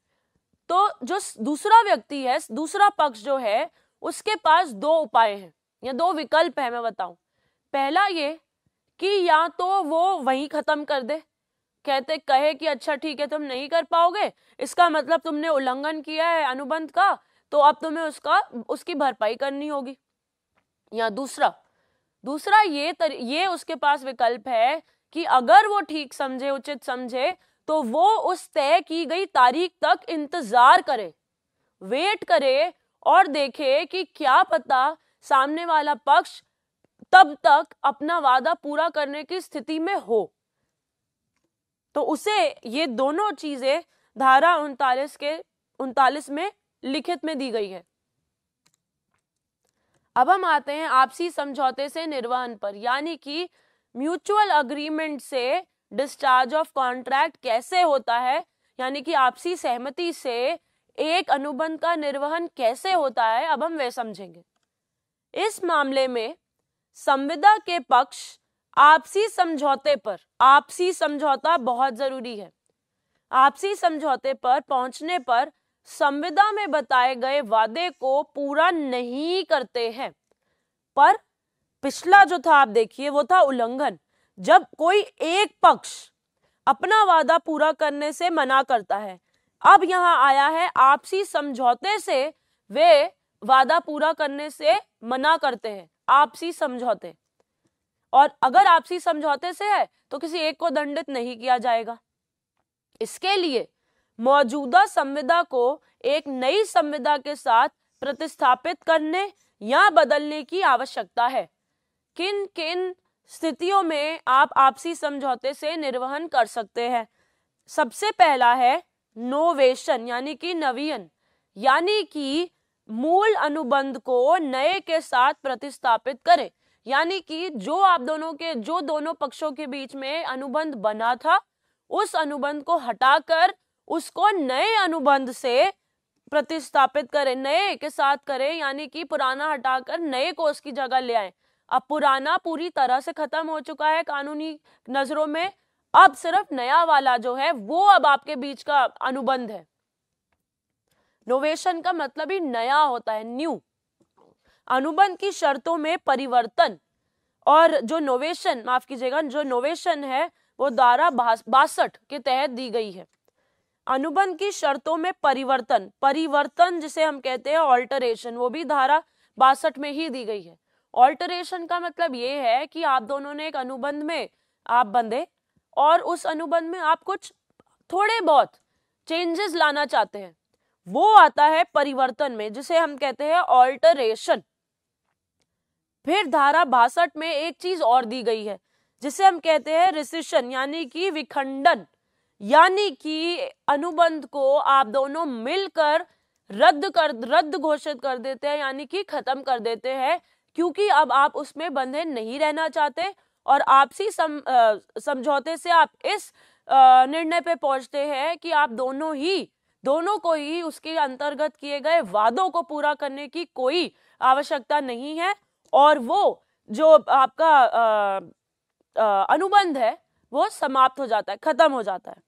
तो जो दूसरा व्यक्ति है दूसरा पक्ष जो है उसके पास दो उपाय हैं या दो विकल्प है मैं बताऊं पहला ये कि या तो वो वहीं ख़त्म कर दे कहते कहे कि अच्छा ठीक है तुम नहीं कर पाओगे इसका मतलब तुमने उल्लंघन किया है अनुबंध का तो अब तुम्हें उसका उसकी भरपाई करनी होगी या दूसरा दूसरा ये तर, ये उसके पास विकल्प है कि अगर वो ठीक समझे उचित समझे तो वो उस तय की गई तारीख तक इंतजार करे वेट करे और देखे कि क्या पता सामने वाला पक्ष तब तक अपना वादा पूरा करने की स्थिति में हो तो उसे ये दोनों चीजें धारा उनतालीस के उनतालीस में लिखित में दी गई है अब हम आते हैं आपसी समझौते से निर्वहन पर यानी कि म्यूचुअल अग्रीमेंट से डिस्चार्ज ऑफ कॉन्ट्रैक्ट कैसे होता है यानी कि आपसी सहमति से एक अनुबंध का निर्वहन कैसे होता है अब हम वे समझेंगे इस मामले में संविदा के पक्ष आपसी समझौते पर आपसी समझौता बहुत जरूरी है आपसी समझौते पर पहुंचने पर संविदा में बताए गए वादे को पूरा नहीं करते हैं पर पिछला जो था आप देखिए वो था उल्लंघन जब कोई एक पक्ष अपना वादा पूरा करने से मना करता है अब यहां आया है आपसी समझौते से वे वादा पूरा करने से मना करते हैं आपसी समझौते और अगर आपसी समझौते से है तो किसी एक को दंडित नहीं किया जाएगा इसके लिए मौजूदा संविदा को एक नई संविदा के साथ प्रतिस्थापित करने या बदलने की आवश्यकता है किन किन स्थितियों में आप आपसी समझौते से निर्वहन कर सकते हैं सबसे पहला है नोवेशन यानी कि नवीन यानी कि मूल अनुबंध को नए के साथ प्रतिस्थापित करें यानी कि जो आप दोनों के जो दोनों पक्षों के बीच में अनुबंध बना था उस अनुबंध को हटाकर उसको नए अनुबंध से प्रतिस्थापित करें नए के साथ करें यानी कि पुराना हटाकर नए को उसकी जगह ले आए अब पुराना पूरी तरह से खत्म हो चुका है कानूनी नजरों में अब सिर्फ नया वाला जो है वो अब आपके बीच का अनुबंध है नोवेशन का मतलब ही नया होता है न्यू अनुबंध की शर्तों में परिवर्तन और जो नोवेशन माफ कीजिएगा जो नोवेशन है वो धारा बासठ के तहत दी गई है अनुबंध की शर्तों में परिवर्तन परिवर्तन जिसे हम कहते हैं ऑल्टरेशन वो भी धारा बासठ में ही दी गई है ऑल्टरेशन का मतलब ये है कि आप दोनों ने एक अनुबंध में आप बंधे और उस अनुबंध में आप कुछ थोड़े बहुत चेंजेस लाना चाहते हैं वो आता है परिवर्तन में जिसे हम कहते हैं ऑल्टरेशन फिर धारा बासठ में एक चीज और दी गई है जिसे हम कहते हैं रिसिशन यानी कि विखंडन यानी कि अनुबंध को आप दोनों मिलकर रद्द कर रद्द घोषित कर देते हैं यानी कि खत्म कर देते हैं क्योंकि अब आप उसमें बंधे नहीं रहना चाहते और आपसी सम समझौते से आप इस निर्णय पे पहुंचते हैं कि आप दोनों ही दोनों को ही उसके अंतर्गत किए गए वादों को पूरा करने की कोई आवश्यकता नहीं है और वो जो आपका अनुबंध है वो समाप्त हो जाता है खत्म हो जाता है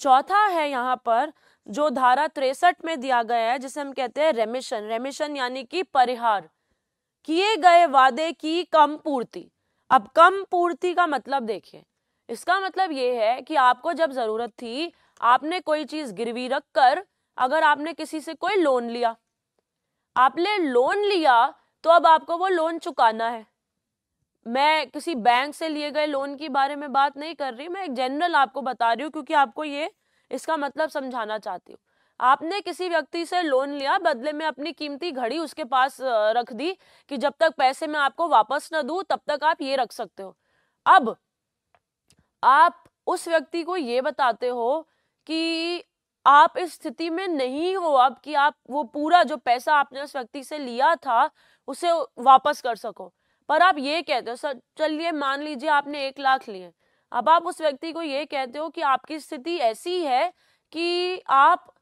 चौथा है यहाँ पर जो धारा तिरसठ में दिया गया है जिसे हम कहते हैं रेमिशन रेमिशन यानी कि परिहार किए गए वादे की कम पूर्ति अब कम पूर्ति का मतलब देखिए इसका मतलब ये है कि आपको जब जरूरत थी आपने कोई चीज गिरवी रख कर अगर आपने किसी से कोई लोन लिया आपने लोन लिया तो अब आपको वो लोन चुकाना है मैं किसी बैंक से लिए गए लोन के बारे में बात नहीं कर रही मैं एक जनरल आपको बता रही हूँ क्योंकि आपको ये इसका मतलब समझाना चाहती हूँ आपने किसी व्यक्ति से लोन लिया बदले में अपनी कीमती घड़ी उसके पास रख दी कि जब तक पैसे मैं आपको वापस ना दू तब तक आप ये रख सकते हो अब आप उस व्यक्ति को ये बताते हो कि आप इस स्थिति में नहीं हो अब कि आप वो पूरा जो पैसा आपने उस व्यक्ति से लिया था उसे वापस कर सको पर आप ये कहते हो सर चलिए मान लीजिए आपने एक लाख लिए अब आप उस व्यक्ति को ये कहते हो कि आपकी स्थिति ऐसी है कि आप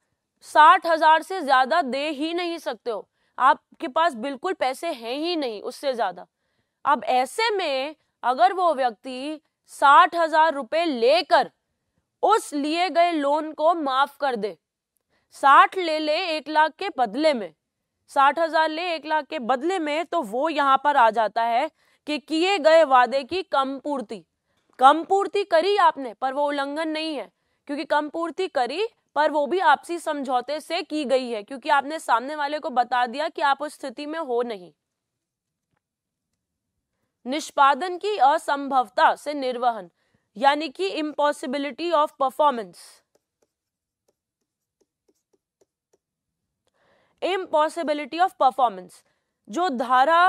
साठ हजार से ज्यादा दे ही नहीं सकते हो आपके पास बिल्कुल पैसे हैं ही नहीं उससे ज्यादा अब ऐसे में अगर वो व्यक्ति साठ हजार रुपये लेकर उस लिए गए लोन को माफ कर दे साठ ले ले एक लाख के बदले में साठ हजार ले एक लाख के बदले में तो वो यहाँ पर आ जाता है कि किए गए वादे की कम पूर्ति कम पूर्ति करी आपने पर वो उल्लंघन नहीं है क्योंकि कम पूर्ति करी पर वो भी आपसी समझौते से की गई है क्योंकि आपने सामने वाले को बता दिया कि आप उस स्थिति में हो नहीं निष्पादन की असंभवता से निर्वहन यानी कि impossibility of performance impossibility of performance जो धारा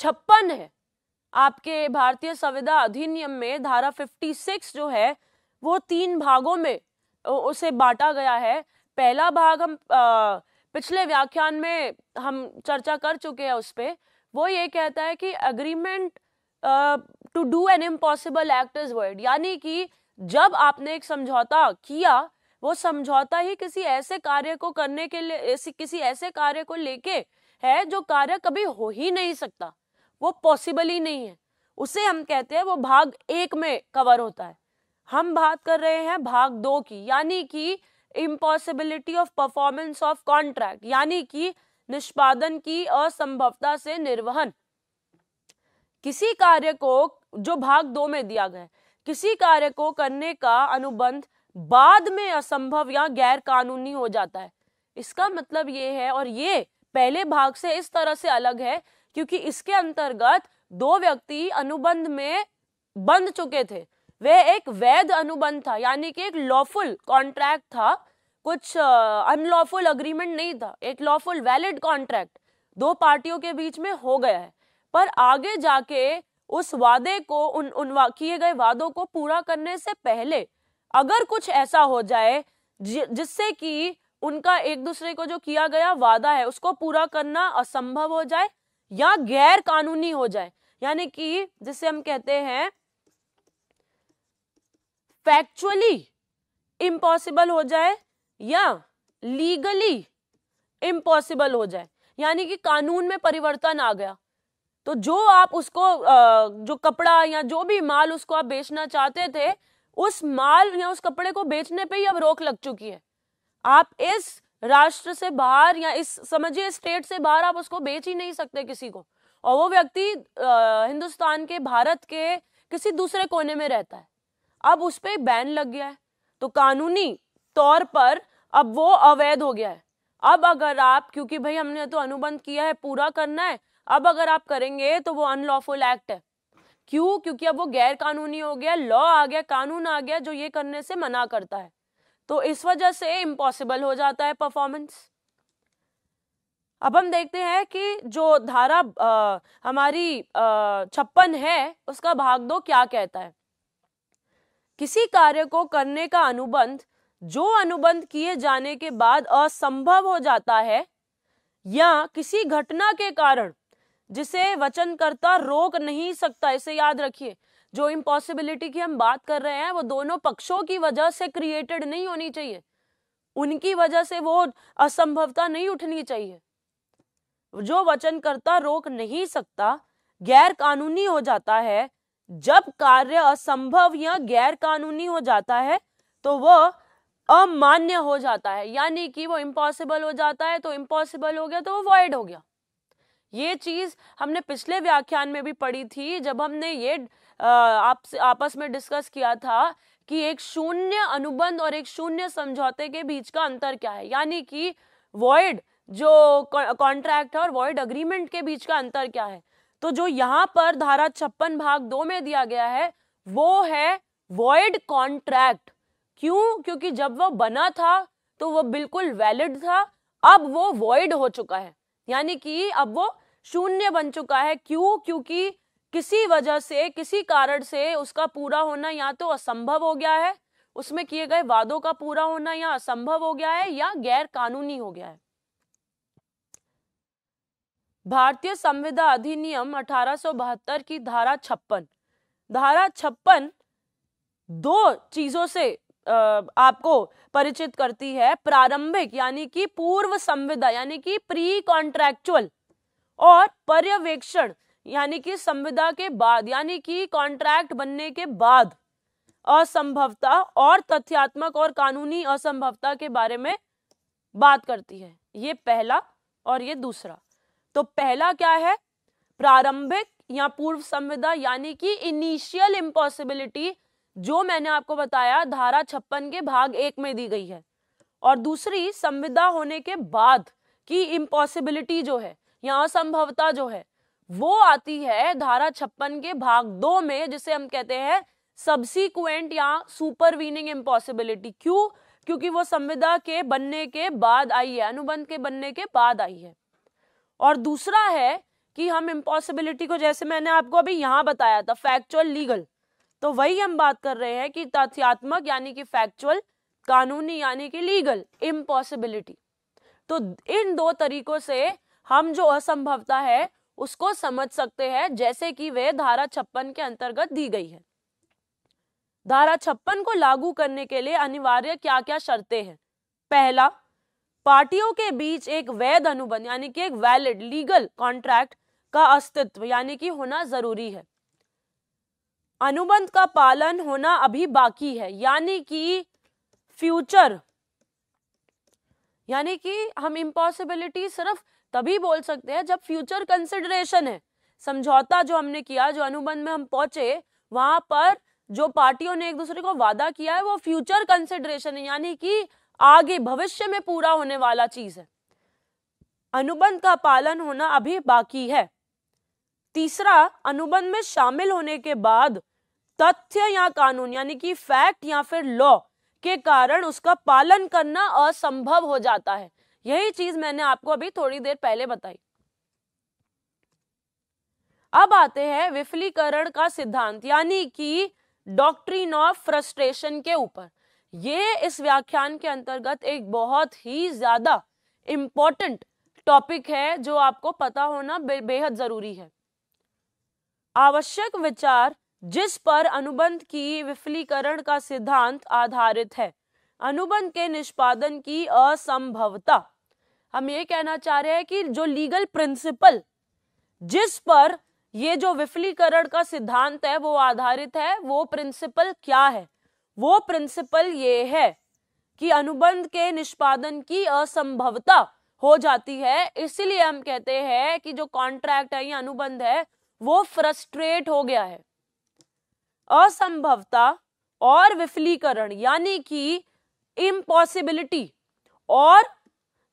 छप्पन है आपके भारतीय संविधा अधिनियम में धारा 56 जो है वो तीन भागों में उसे बांटा गया है पहला भाग हम आ, पिछले व्याख्यान में हम चर्चा कर चुके हैं उस पर वो ये कहता है कि agreement to do an impossible act is void यानी कि जब आपने एक समझौता किया वो समझौता ही किसी ऐसे कार्य को करने के लिए किसी ऐसे कार्य को लेके है जो कार्य कभी हो ही नहीं सकता वो पॉसिबल ही नहीं है उसे हम कहते हैं वो भाग एक में कवर होता है हम बात कर रहे हैं भाग दो की यानी कि impossibility of performance of contract यानी कि निष्पादन की असंभवता से निर्वहन किसी कार्य को जो भाग दो में दिया गया किसी कार्य को करने का अनुबंध बाद में असंभव या गैर कानूनी हो जाता है इसका मतलब ये है और ये पहले भाग से इस तरह से अलग है क्योंकि इसके अंतर्गत दो व्यक्ति अनुबंध में बंध चुके थे वह एक वैध अनुबंध था यानी कि एक लॉफुल कॉन्ट्रैक्ट था कुछ अनलॉफुल अग्रीमेंट नहीं था एक लॉफुल वैलिड कॉन्ट्रैक्ट दो पार्टियों के बीच में हो गया है पर आगे जाके उस वादे को उन उन किए गए वादों को पूरा करने से पहले अगर कुछ ऐसा हो जाए जिससे कि उनका एक दूसरे को जो किया गया वादा है उसको पूरा करना असंभव हो जाए या गैर कानूनी हो जाए यानी कि जिसे हम कहते हैं फैक्चुअली इम्पॉसिबल हो जाए या लीगली इम्पॉसिबल हो जाए यानी कि कानून में परिवर्तन आ गया तो जो आप उसको जो कपड़ा या जो भी माल उसको आप बेचना चाहते थे उस माल या उस कपड़े को बेचने पे ही अब रोक लग चुकी है आप इस राष्ट्र से बाहर या इस समझिए स्टेट से बाहर आप उसको बेच ही नहीं सकते किसी को और वो व्यक्ति हिंदुस्तान के भारत के किसी दूसरे कोने में रहता है अब उस पर बैन लग गया है तो कानूनी तौर पर अब वो अवैध हो गया है अब अगर आप क्योंकि भाई हमने तो अनुबंध किया है पूरा करना है अब अगर आप करेंगे तो वो अनलॉफुल एक्ट है क्यों क्योंकि अब वो गैर कानूनी हो गया लॉ आ गया कानून आ गया जो ये करने से मना करता है तो इस वजह से इम्पॉसिबल हो जाता है परफॉर्मेंस अब हम देखते हैं कि जो धारा आ, हमारी छप्पन है उसका भाग दो क्या कहता है किसी कार्य को करने का अनुबंध जो अनुबंध किए जाने के बाद असंभव हो जाता है या किसी घटना के कारण जिसे वचनकर्ता रोक नहीं सकता इसे याद रखिए जो इम्पॉसिबिलिटी की हम बात कर रहे हैं वो दोनों पक्षों की वजह से क्रिएटेड नहीं होनी चाहिए उनकी वजह से वो असंभवता नहीं उठनी चाहिए जो वचनकर्ता रोक नहीं सकता गैर कानूनी हो जाता है जब कार्य असंभव या गैर कानूनी हो जाता है तो वह अमान्य हो जाता है यानी कि वो इम्पॉसिबल हो जाता है तो इम्पॉसिबल हो गया तो वो वॉइड हो गया ये चीज़ हमने पिछले व्याख्यान में भी पढ़ी थी जब हमने ये आप आपस में डिस्कस किया था कि एक शून्य अनुबंध और एक शून्य समझौते के बीच का अंतर क्या है यानी कि वॉइड जो कॉन्ट्रैक्ट है और वॉइड अग्रीमेंट के बीच का अंतर क्या है तो जो यहाँ पर धारा छप्पन भाग दो में दिया गया है वो है वॉइड कॉन्ट्रैक्ट क्यों क्योंकि जब वह बना था तो वो बिल्कुल वैलिड था अब वो वॉइड हो चुका है यानी कि अब वो शून्य बन चुका है क्यों क्योंकि किसी वजह से किसी कारण से उसका पूरा होना या तो असंभव हो गया है उसमें किए गए वादों का पूरा होना या असंभव हो गया है या गैर कानूनी हो गया है भारतीय संविधान अधिनियम अठारह की धारा छप्पन धारा छप्पन दो चीजों से आपको परिचित करती है प्रारंभिक यानी कि पूर्व संविदा यानी कि प्री कॉन्ट्रैक्चुअल और पर्यवेक्षण यानी कि संविदा के बाद यानी कि कॉन्ट्रैक्ट बनने के बाद असंभवता और तथ्यात्मक और कानूनी असंभवता के बारे में बात करती है ये पहला और ये दूसरा तो पहला क्या है प्रारंभिक या पूर्व संविदा यानी कि इनिशियल इम्पॉसिबिलिटी जो मैंने आपको बताया धारा छप्पन के भाग एक में दी गई है और दूसरी संविदा होने के बाद की इम्पॉसिबिलिटी जो है या असंभवता जो है वो आती है धारा छप्पन के भाग दो में जिसे हम कहते हैं सब्सिक्वेंट या सुपरवीनिंग इम्पॉसिबिलिटी क्यों क्योंकि वो संविदा के बनने के बाद आई है अनुबंध के बनने के बाद आई है और दूसरा है कि हम इम्पॉसिबिलिटी को जैसे मैंने आपको अभी यहां बताया था फैक्चुअल लीगल तो वही हम बात कर रहे हैं कि तथ्यात्मक यानी कि फैक्चुअल कानूनी यानी कि लीगल इम्पॉसिबिलिटी तो इन दो तरीकों से हम जो असंभवता है उसको समझ सकते हैं जैसे कि वे धारा छप्पन के अंतर्गत दी गई है धारा छप्पन को लागू करने के लिए अनिवार्य क्या क्या शर्तें हैं पहला पार्टियों के बीच एक वैध अनुबंध यानी कि एक वैलिड लीगल कॉन्ट्रैक्ट का अस्तित्व यानी कि होना जरूरी है अनुबंध का पालन होना अभी बाकी है यानी कि फ्यूचर यानी कि हम इम्पॉसिबिलिटी सिर्फ तभी बोल सकते हैं जब फ्यूचर कंसिडरेशन है समझौता जो हमने किया जो अनुबंध में हम पहुंचे वहां पर जो पार्टियों ने एक दूसरे को वादा किया है वो फ्यूचर कंसिडरेशन है यानी कि आगे भविष्य में पूरा होने वाला चीज है अनुबंध का पालन होना अभी बाकी है तीसरा अनुबंध में शामिल होने के बाद तथ्य या कानून यानी कि फैक्ट या फिर लॉ के कारण उसका पालन करना असंभव हो जाता है यही चीज मैंने आपको अभी थोड़ी देर पहले बताई अब आते हैं विफलीकरण का सिद्धांत यानी कि डॉक्ट्रिन ऑफ फ्रस्ट्रेशन के ऊपर ये इस व्याख्यान के अंतर्गत एक बहुत ही ज्यादा इंपॉर्टेंट टॉपिक है जो आपको पता होना बे बेहद जरूरी है आवश्यक विचार जिस पर अनुबंध की विफलीकरण का सिद्धांत आधारित है अनुबंध के निष्पादन की असंभवता हम ये कहना चाह रहे हैं कि जो लीगल प्रिंसिपल जिस पर ये जो विफलीकरण का सिद्धांत है वो आधारित है वो प्रिंसिपल क्या है वो प्रिंसिपल ये है कि अनुबंध के निष्पादन की असंभवता हो जाती है इसीलिए हम कहते हैं कि जो कॉन्ट्रैक्ट है या अनुबंध है वो फ्रस्ट्रेट हो गया है असंभवता और विफलीकरण यानी कि इम्पॉसिबिलिटी और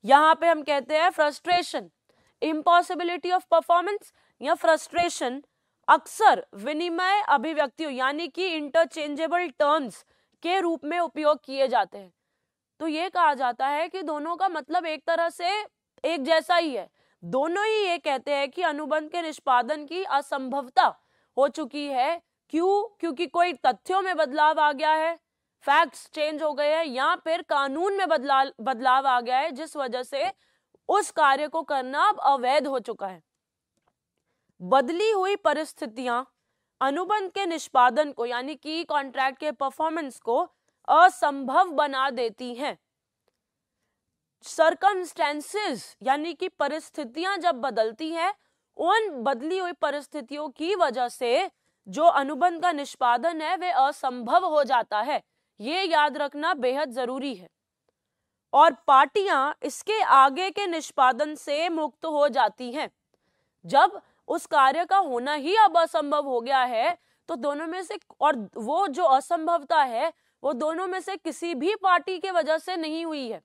यहां पे हम कहते हैं फ्रस्ट्रेशन इम्पॉसिबिलिटी ऑफ परफॉर्मेंस या फ्रस्ट्रेशन अक्सर विनिमय अभिव्यक्तियों यानी कि इंटरचेंजेबल टर्म्स के रूप में उपयोग किए जाते हैं तो ये कहा जाता है कि दोनों का मतलब एक तरह से एक जैसा ही है दोनों ही ये कहते हैं कि अनुबंध के निष्पादन की असंभवता हो चुकी है क्यों क्योंकि कोई तथ्यों में बदलाव आ गया है फैक्ट्स चेंज हो गए हैं या फिर कानून में बदलाव बदलाव आ गया है जिस वजह से उस कार्य को करना अब अवैध हो चुका है बदली हुई परिस्थितियां अनुबंध के निष्पादन को यानी कि कॉन्ट्रैक्ट के परफॉर्मेंस को असंभव बना देती हैं सरकमस्टेंसेस यानी कि परिस्थितियां जब बदलती हैं उन बदली हुई परिस्थितियों की वजह से जो अनुबंध का निष्पादन है वे असंभव हो जाता है ये याद रखना बेहद जरूरी है और पार्टियां इसके आगे के निष्पादन से मुक्त हो जाती हैं जब उस कार्य का होना ही अब असंभव हो गया है तो दोनों में से और वो जो असंभवता है वो दोनों में से किसी भी पार्टी के वजह से नहीं हुई है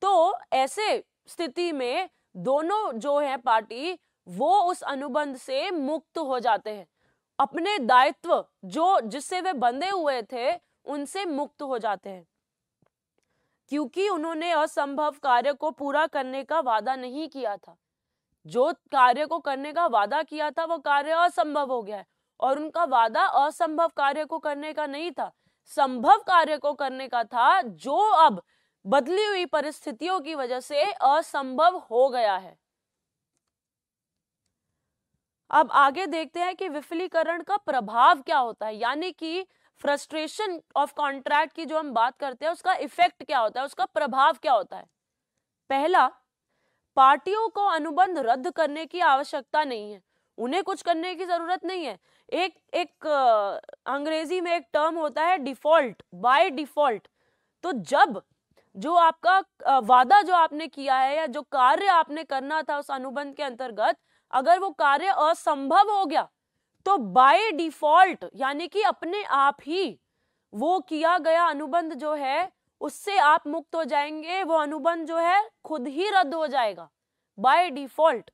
तो ऐसे स्थिति में दोनों जो है पार्टी वो उस अनुबंध से मुक्त हो जाते हैं अपने दायित्व जो जिससे वे बंधे हुए थे उनसे मुक्त हो जाते हैं क्योंकि उन्होंने असंभव कार्य को पूरा करने का वादा नहीं किया था जो कार्य को करने का वादा किया था वो कार्य असंभव हो गया है और उनका वादा असंभव कार्य को करने का नहीं था संभव कार्य को करने का था जो अब बदली हुई परिस्थितियों की वजह से असंभव हो गया है अब आगे देखते हैं कि विफलीकरण का प्रभाव क्या होता है यानी कि फ्रस्ट्रेशन ऑफ कॉन्ट्रैक्ट की जो हम बात करते हैं उसका इफेक्ट क्या होता है उसका प्रभाव क्या होता है पहला पार्टियों को अनुबंध रद्द करने की आवश्यकता नहीं है उन्हें कुछ करने की जरूरत नहीं है एक एक अंग्रेजी में एक टर्म होता है डिफॉल्ट बाय डिफॉल्ट तो जब जो आपका वादा जो आपने किया है या जो कार्य आपने करना था उस अनुबंध के अंतर्गत अगर वो कार्य असंभव हो गया तो बाय डिफॉल्ट यानी कि अपने आप ही वो किया गया अनुबंध जो है उससे आप मुक्त हो जाएंगे वो अनुबंध जो है खुद ही रद्द हो जाएगा बाय डिफॉल्ट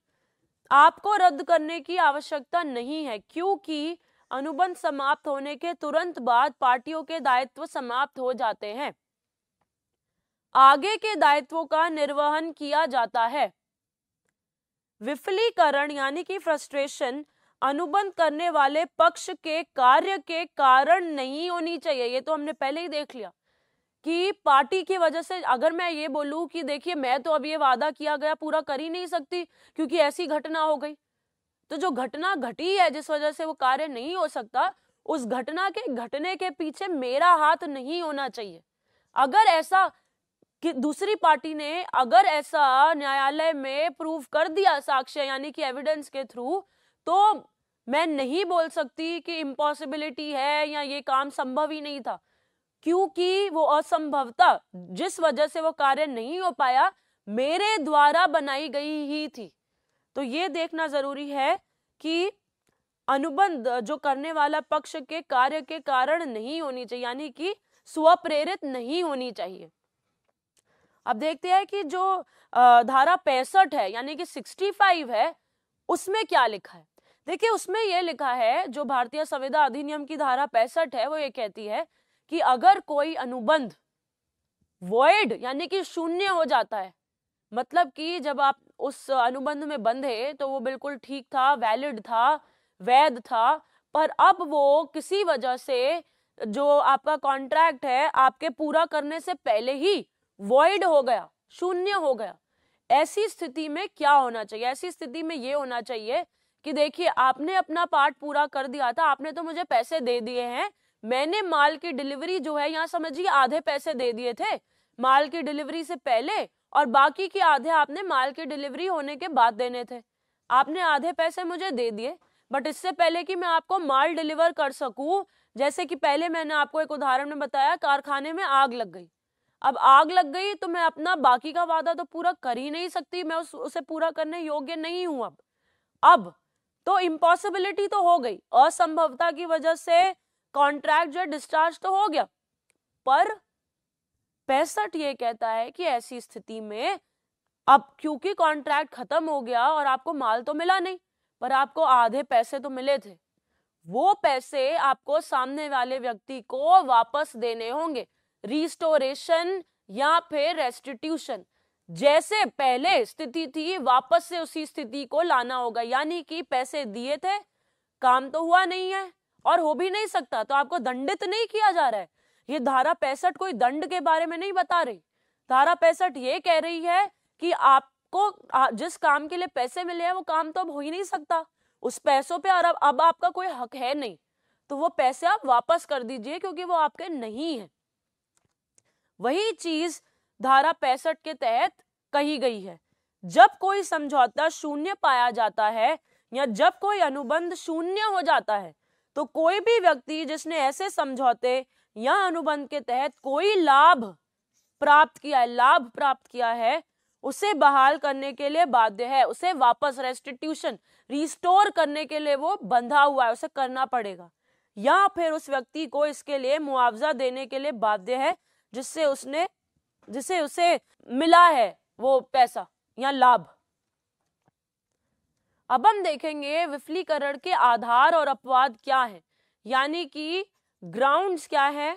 आपको रद्द करने की आवश्यकता नहीं है क्योंकि अनुबंध समाप्त होने के तुरंत बाद पार्टियों के दायित्व समाप्त हो जाते हैं आगे के दायित्वों का निर्वहन किया जाता है विफलीकरण यानी कि फ्रस्ट्रेशन अनुबंध करने वाले पक्ष के कार्य के कारण नहीं होनी चाहिए ये तो हमने पहले ही देख लिया कि पार्टी की वजह से अगर मैं ये बोलूं कि देखिए मैं तो अब ये वादा किया गया पूरा कर ही नहीं सकती क्योंकि ऐसी घटना हो गई तो जो घटना घटी है जिस वजह से वो कार्य नहीं हो सकता उस घटना के घटने के पीछे मेरा हाथ नहीं होना चाहिए अगर ऐसा कि दूसरी पार्टी ने अगर ऐसा न्यायालय में प्रूव कर दिया साक्ष्य यानी कि एविडेंस के थ्रू तो मैं नहीं बोल सकती कि इम्पॉसिबिलिटी है या ये काम संभव ही नहीं था क्योंकि वो असंभवता जिस वजह से वो कार्य नहीं हो पाया मेरे द्वारा बनाई गई ही थी तो ये देखना जरूरी है कि अनुबंध जो करने वाला पक्ष के कार्य के कारण नहीं होनी चाहिए यानी कि स्वप्रेरित नहीं होनी चाहिए अब देखते हैं कि जो धारा पैंसठ है यानी कि सिक्सटी फाइव है उसमें क्या लिखा है देखिए उसमें यह लिखा है जो भारतीय संविधान अधिनियम की धारा पैंसठ है वो ये कहती है कि अगर कोई अनुबंध वॉइड यानी कि शून्य हो जाता है मतलब कि जब आप उस अनुबंध में बंधे तो वो बिल्कुल ठीक था वैलिड था वैध था पर अब वो किसी वजह से जो आपका कॉन्ट्रैक्ट है आपके पूरा करने से पहले ही वॉइड हो गया शून्य हो गया ऐसी स्थिति में क्या होना चाहिए ऐसी स्थिति में ये होना चाहिए कि देखिए आपने अपना पार्ट पूरा कर दिया था आपने तो मुझे पैसे दे दिए हैं मैंने माल की डिलीवरी जो है यहाँ समझिए आधे पैसे दे दिए थे माल की डिलीवरी से पहले और बाकी के आधे आपने माल की डिलीवरी होने के बाद देने थे आपने आधे पैसे मुझे दे दिए बट इससे पहले कि मैं आपको माल डिलीवर कर सकूं जैसे कि पहले मैंने आपको एक उदाहरण में बताया कारखाने में आग लग गई अब आग लग गई तो मैं अपना बाकी का वादा तो पूरा कर ही नहीं सकती मैं उस, उसे पूरा करने योग्य नहीं हूं अब अब तो इम्पॉसिबिलिटी तो हो गई असंभवता की वजह से कॉन्ट्रैक्ट जो है डिस्चार्ज तो हो गया पर पैंसठ ये कहता है कि ऐसी स्थिति में अब क्योंकि कॉन्ट्रैक्ट खत्म हो गया और आपको माल तो मिला नहीं पर आपको आधे पैसे तो मिले थे वो पैसे आपको सामने वाले व्यक्ति को वापस देने होंगे रिस्टोरेशन या फिर रेस्टिट्यूशन जैसे पहले स्थिति थी वापस से उसी स्थिति को लाना होगा यानी कि पैसे दिए थे काम तो हुआ नहीं है और हो भी नहीं सकता तो आपको दंडित नहीं किया जा रहा है ये धारा पैंसठ कोई दंड के बारे में नहीं बता रही धारा पैंसठ ये कह रही है कि आपको जिस काम के लिए पैसे मिले हैं वो काम तो अब हो ही नहीं सकता उस पैसों पर अब आपका कोई हक है नहीं तो वो पैसे आप वापस कर दीजिए क्योंकि वो आपके नहीं है वही चीज धारा पैंसठ के तहत कही गई है जब कोई समझौता शून्य पाया जाता है या जब कोई अनुबंध शून्य हो जाता है तो कोई भी व्यक्ति जिसने ऐसे समझौते या अनुबंध के तहत कोई लाभ प्राप्त किया है लाभ प्राप्त किया है उसे बहाल करने के लिए बाध्य है उसे वापस रेस्टिट्यूशन रिस्टोर करने के लिए वो बंधा हुआ है उसे करना पड़ेगा या फिर उस व्यक्ति को इसके लिए मुआवजा देने के लिए बाध्य है जिससे उसने जिसे उसे मिला है वो पैसा या लाभ अब हम देखेंगे विफलीकरण के आधार और अपवाद क्या है यानी कि ग्राउंड्स क्या है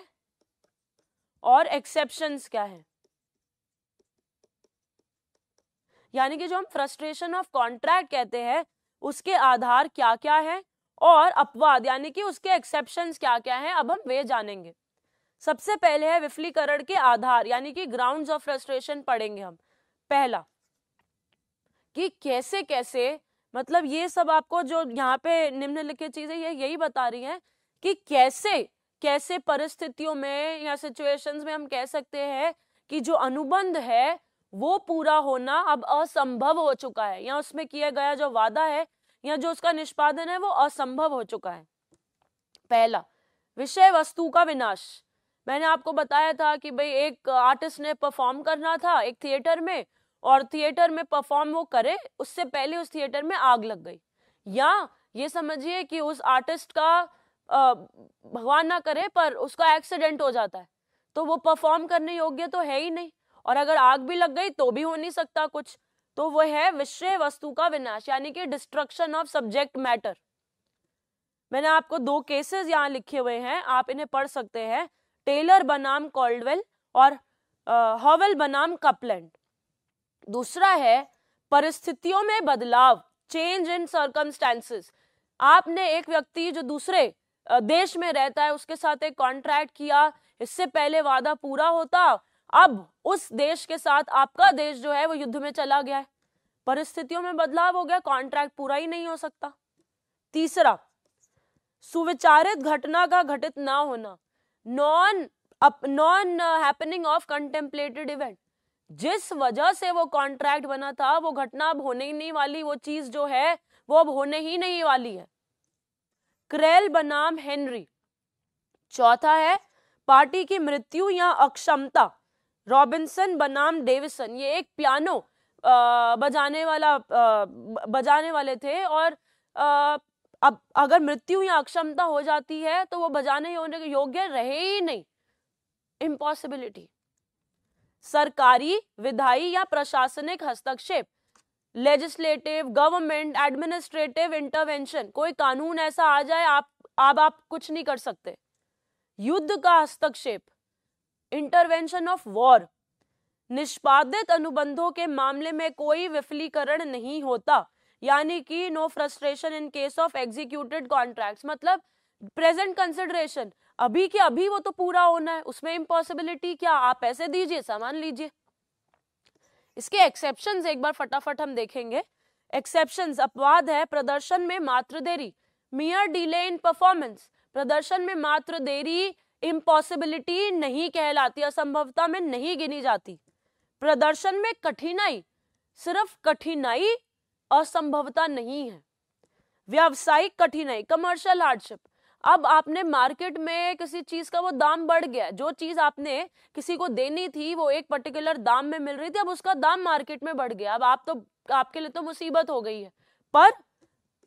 और एक्सेप्शंस क्या है यानी कि जो हम फ्रस्ट्रेशन ऑफ कॉन्ट्रैक्ट कहते हैं उसके आधार क्या क्या है और अपवाद यानी कि उसके एक्सेप्शंस क्या क्या हैं अब हम वे जानेंगे सबसे पहले है विफलीकरण के आधार यानी कि ग्राउंड ऑफ फ्रस्ट्रेशन पढ़ेंगे हम पहला कि कैसे कैसे मतलब ये सब आपको जो यहाँ पे निम्नलिखित चीजें ये यही बता रही हैं कि कैसे कैसे परिस्थितियों में या सिचुएशंस में हम कह सकते हैं कि जो अनुबंध है वो पूरा होना अब असंभव हो चुका है या उसमें किया गया जो वादा है या जो उसका निष्पादन है वो असंभव हो चुका है पहला विषय वस्तु का विनाश मैंने आपको बताया था कि भाई एक आर्टिस्ट ने परफॉर्म करना था एक थिएटर में और थिएटर में परफॉर्म वो करे उससे पहले उस थिएटर में आग लग गई या ये समझिए कि उस आर्टिस्ट का भगवान ना करे पर उसका एक्सीडेंट हो जाता है तो वो परफॉर्म करने योग्य तो है ही नहीं और अगर आग भी लग गई तो भी हो नहीं सकता कुछ तो वो है विषय वस्तु का विनाश यानी कि डिस्ट्रक्शन ऑफ सब्जेक्ट मैटर मैंने आपको दो केसेस यहाँ लिखे हुए हैं आप इन्हें पढ़ सकते हैं टेलर बनाम कॉल्डवेल और हॉवेल बनाम कपलैंड दूसरा है परिस्थितियों में बदलाव चेंज इन सर्कमस्टेंसेस आपने एक व्यक्ति जो दूसरे देश में रहता है उसके साथ एक कॉन्ट्रैक्ट किया इससे पहले वादा पूरा होता अब उस देश के साथ आपका देश जो है वो युद्ध में चला गया है परिस्थितियों में बदलाव हो गया कॉन्ट्रैक्ट पूरा ही नहीं हो सकता तीसरा सुविचारित घटना का घटित ना होना non non happening of contemplated event जिस वजह से वो कॉन्ट्रैक्ट बना था वो घटना अब होने ही नहीं वाली वो चीज जो है वो अब होने ही नहीं वाली है क्रेल बनाम हेनरी चौथा है पार्टी की मृत्यु या अक्षमता रॉबिन्सन बनाम डेविसन ये एक पियानो बजाने वाला आ, बजाने वाले थे और आ, अब अगर मृत्यु या अक्षमता हो जाती है तो वो बजाने होने के योग्य रहे ही नहीं इम्पॉसिबिलिटी सरकारी विधायी या प्रशासनिक हस्तक्षेप लेजिस्लेटिव गवर्नमेंट एडमिनिस्ट्रेटिव इंटरवेंशन कोई कानून ऐसा आ जाए आप आप आप कुछ नहीं कर सकते युद्ध का हस्तक्षेप इंटरवेंशन ऑफ वॉर निष्पादित अनुबंधों के मामले में कोई विफलीकरण नहीं होता यानी कि no frustration in case of executed contract मतलब प्रेजेंट कंसिडरेशन अभी के अभी वो तो पूरा होना है उसमें इम्पॉसिबिलिटी क्या आप ऐसे दीजिए सामान लीजिए इसके एक्सेप्शन एक बार फटाफट हम देखेंगे एक्सेप्शन अपवाद है प्रदर्शन में मात्र देरी मियर डिले इन परफॉर्मेंस प्रदर्शन में मात्र देरी इम्पॉसिबिलिटी नहीं कहलाती असंभवता में नहीं गिनी जाती प्रदर्शन में कठिनाई सिर्फ कठिनाई असंभवता नहीं है व्यावसायिक कठिनाई कमर्शियल हार्डशिप अब आपने मार्केट में किसी चीज का वो दाम बढ़ गया जो चीज आपने किसी को देनी थी वो एक पर्टिकुलर दाम में मिल रही थी अब उसका दाम मार्केट में बढ़ गया अब आप तो आपके लिए तो मुसीबत हो गई है पर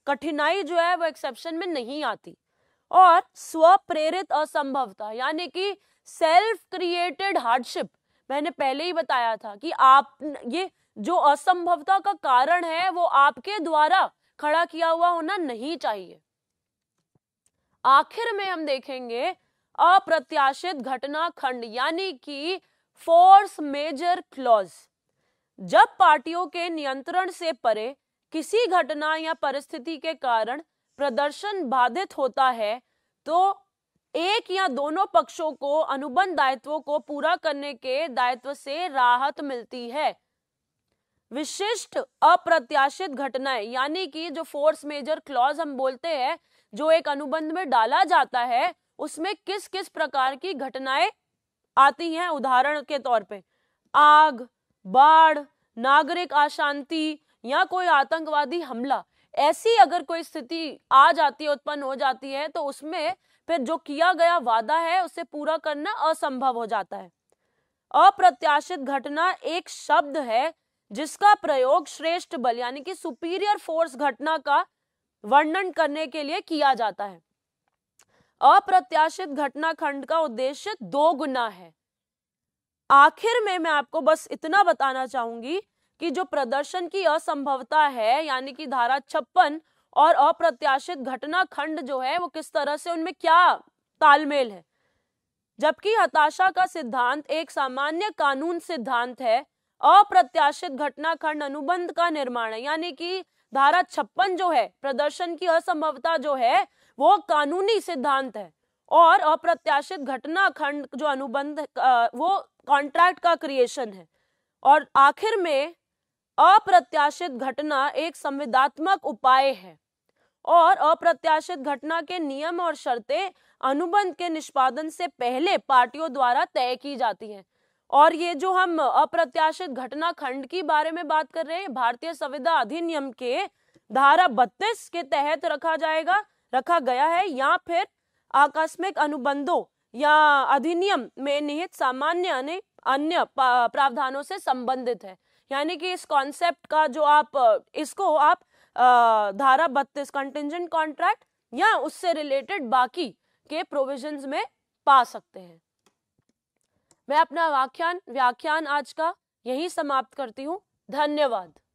कठिनाई जो है वो एक्सेप्शन में नहीं आती और स्वप्रेरित असंभवता यानी कि सेल्फ क्रिएटेड हार्डशिप मैंने पहले ही बताया था कि आप ये जो असंभवता का कारण है वो आपके द्वारा खड़ा किया हुआ होना नहीं चाहिए आखिर में हम देखेंगे अप्रत्याशित घटना खंड यानी कि फोर्स मेजर क्लॉज जब पार्टियों के नियंत्रण से परे किसी घटना या परिस्थिति के कारण प्रदर्शन बाधित होता है तो एक या दोनों पक्षों को अनुबंध दायित्वों को पूरा करने के दायित्व से राहत मिलती है विशिष्ट अप्रत्याशित घटनाएं यानी कि जो फोर्स मेजर क्लॉज हम बोलते हैं जो एक अनुबंध में डाला जाता है उसमें किस किस प्रकार की घटनाएं आती हैं उदाहरण के तौर पे आग बाढ़ नागरिक अशांति या कोई आतंकवादी हमला ऐसी अगर कोई स्थिति आ जाती है उत्पन्न हो जाती है तो उसमें फिर जो किया गया वादा है उसे पूरा करना असंभव हो जाता है अप्रत्याशित घटना एक शब्द है जिसका प्रयोग श्रेष्ठ बल यानी कि सुपीरियर फोर्स घटना का वर्णन करने के लिए किया जाता है अप्रत्याशित घटनाखंड का उद्देश्य दो गुना है आखिर में मैं आपको बस इतना बताना चाहूंगी कि जो प्रदर्शन की असंभवता है यानी कि धारा छप्पन और अप्रत्याशित घटनाखंड जो है वो किस तरह से उनमें क्या तालमेल है जबकि हताशा का सिद्धांत एक सामान्य कानून सिद्धांत है अप्रत्याशित घटनाखंड अनुबंध का निर्माण है यानी कि धारा छप्पन जो है प्रदर्शन की असंभवता जो है वो कानूनी सिद्धांत है और अप्रत्याशित घटनाखंड जो अनुबंध वो कॉन्ट्रैक्ट का क्रिएशन है और आखिर में अप्रत्याशित घटना एक संविदात्मक उपाय है और अप्रत्याशित घटना के नियम और शर्तें अनुबंध के निष्पादन से पहले पार्टियों द्वारा तय की जाती हैं और ये जो हम अप्रत्याशित घटना खंड की बारे में बात कर रहे हैं भारतीय संविधा अधिनियम के धारा बत्तीस के तहत रखा जाएगा रखा गया है या फिर आकस्मिक अनुबंधों या अधिनियम में निहित सामान्य अन्य प्रावधानों से संबंधित है यानी कि इस कॉन्सेप्ट का जो आप इसको आप धारा बत्तीस कंटिजेंट कॉन्ट्रैक्ट या उससे रिलेटेड बाकी के प्रोविजंस में पा सकते हैं मैं अपना व्याख्यान व्याख्यान आज का यही समाप्त करती हूँ धन्यवाद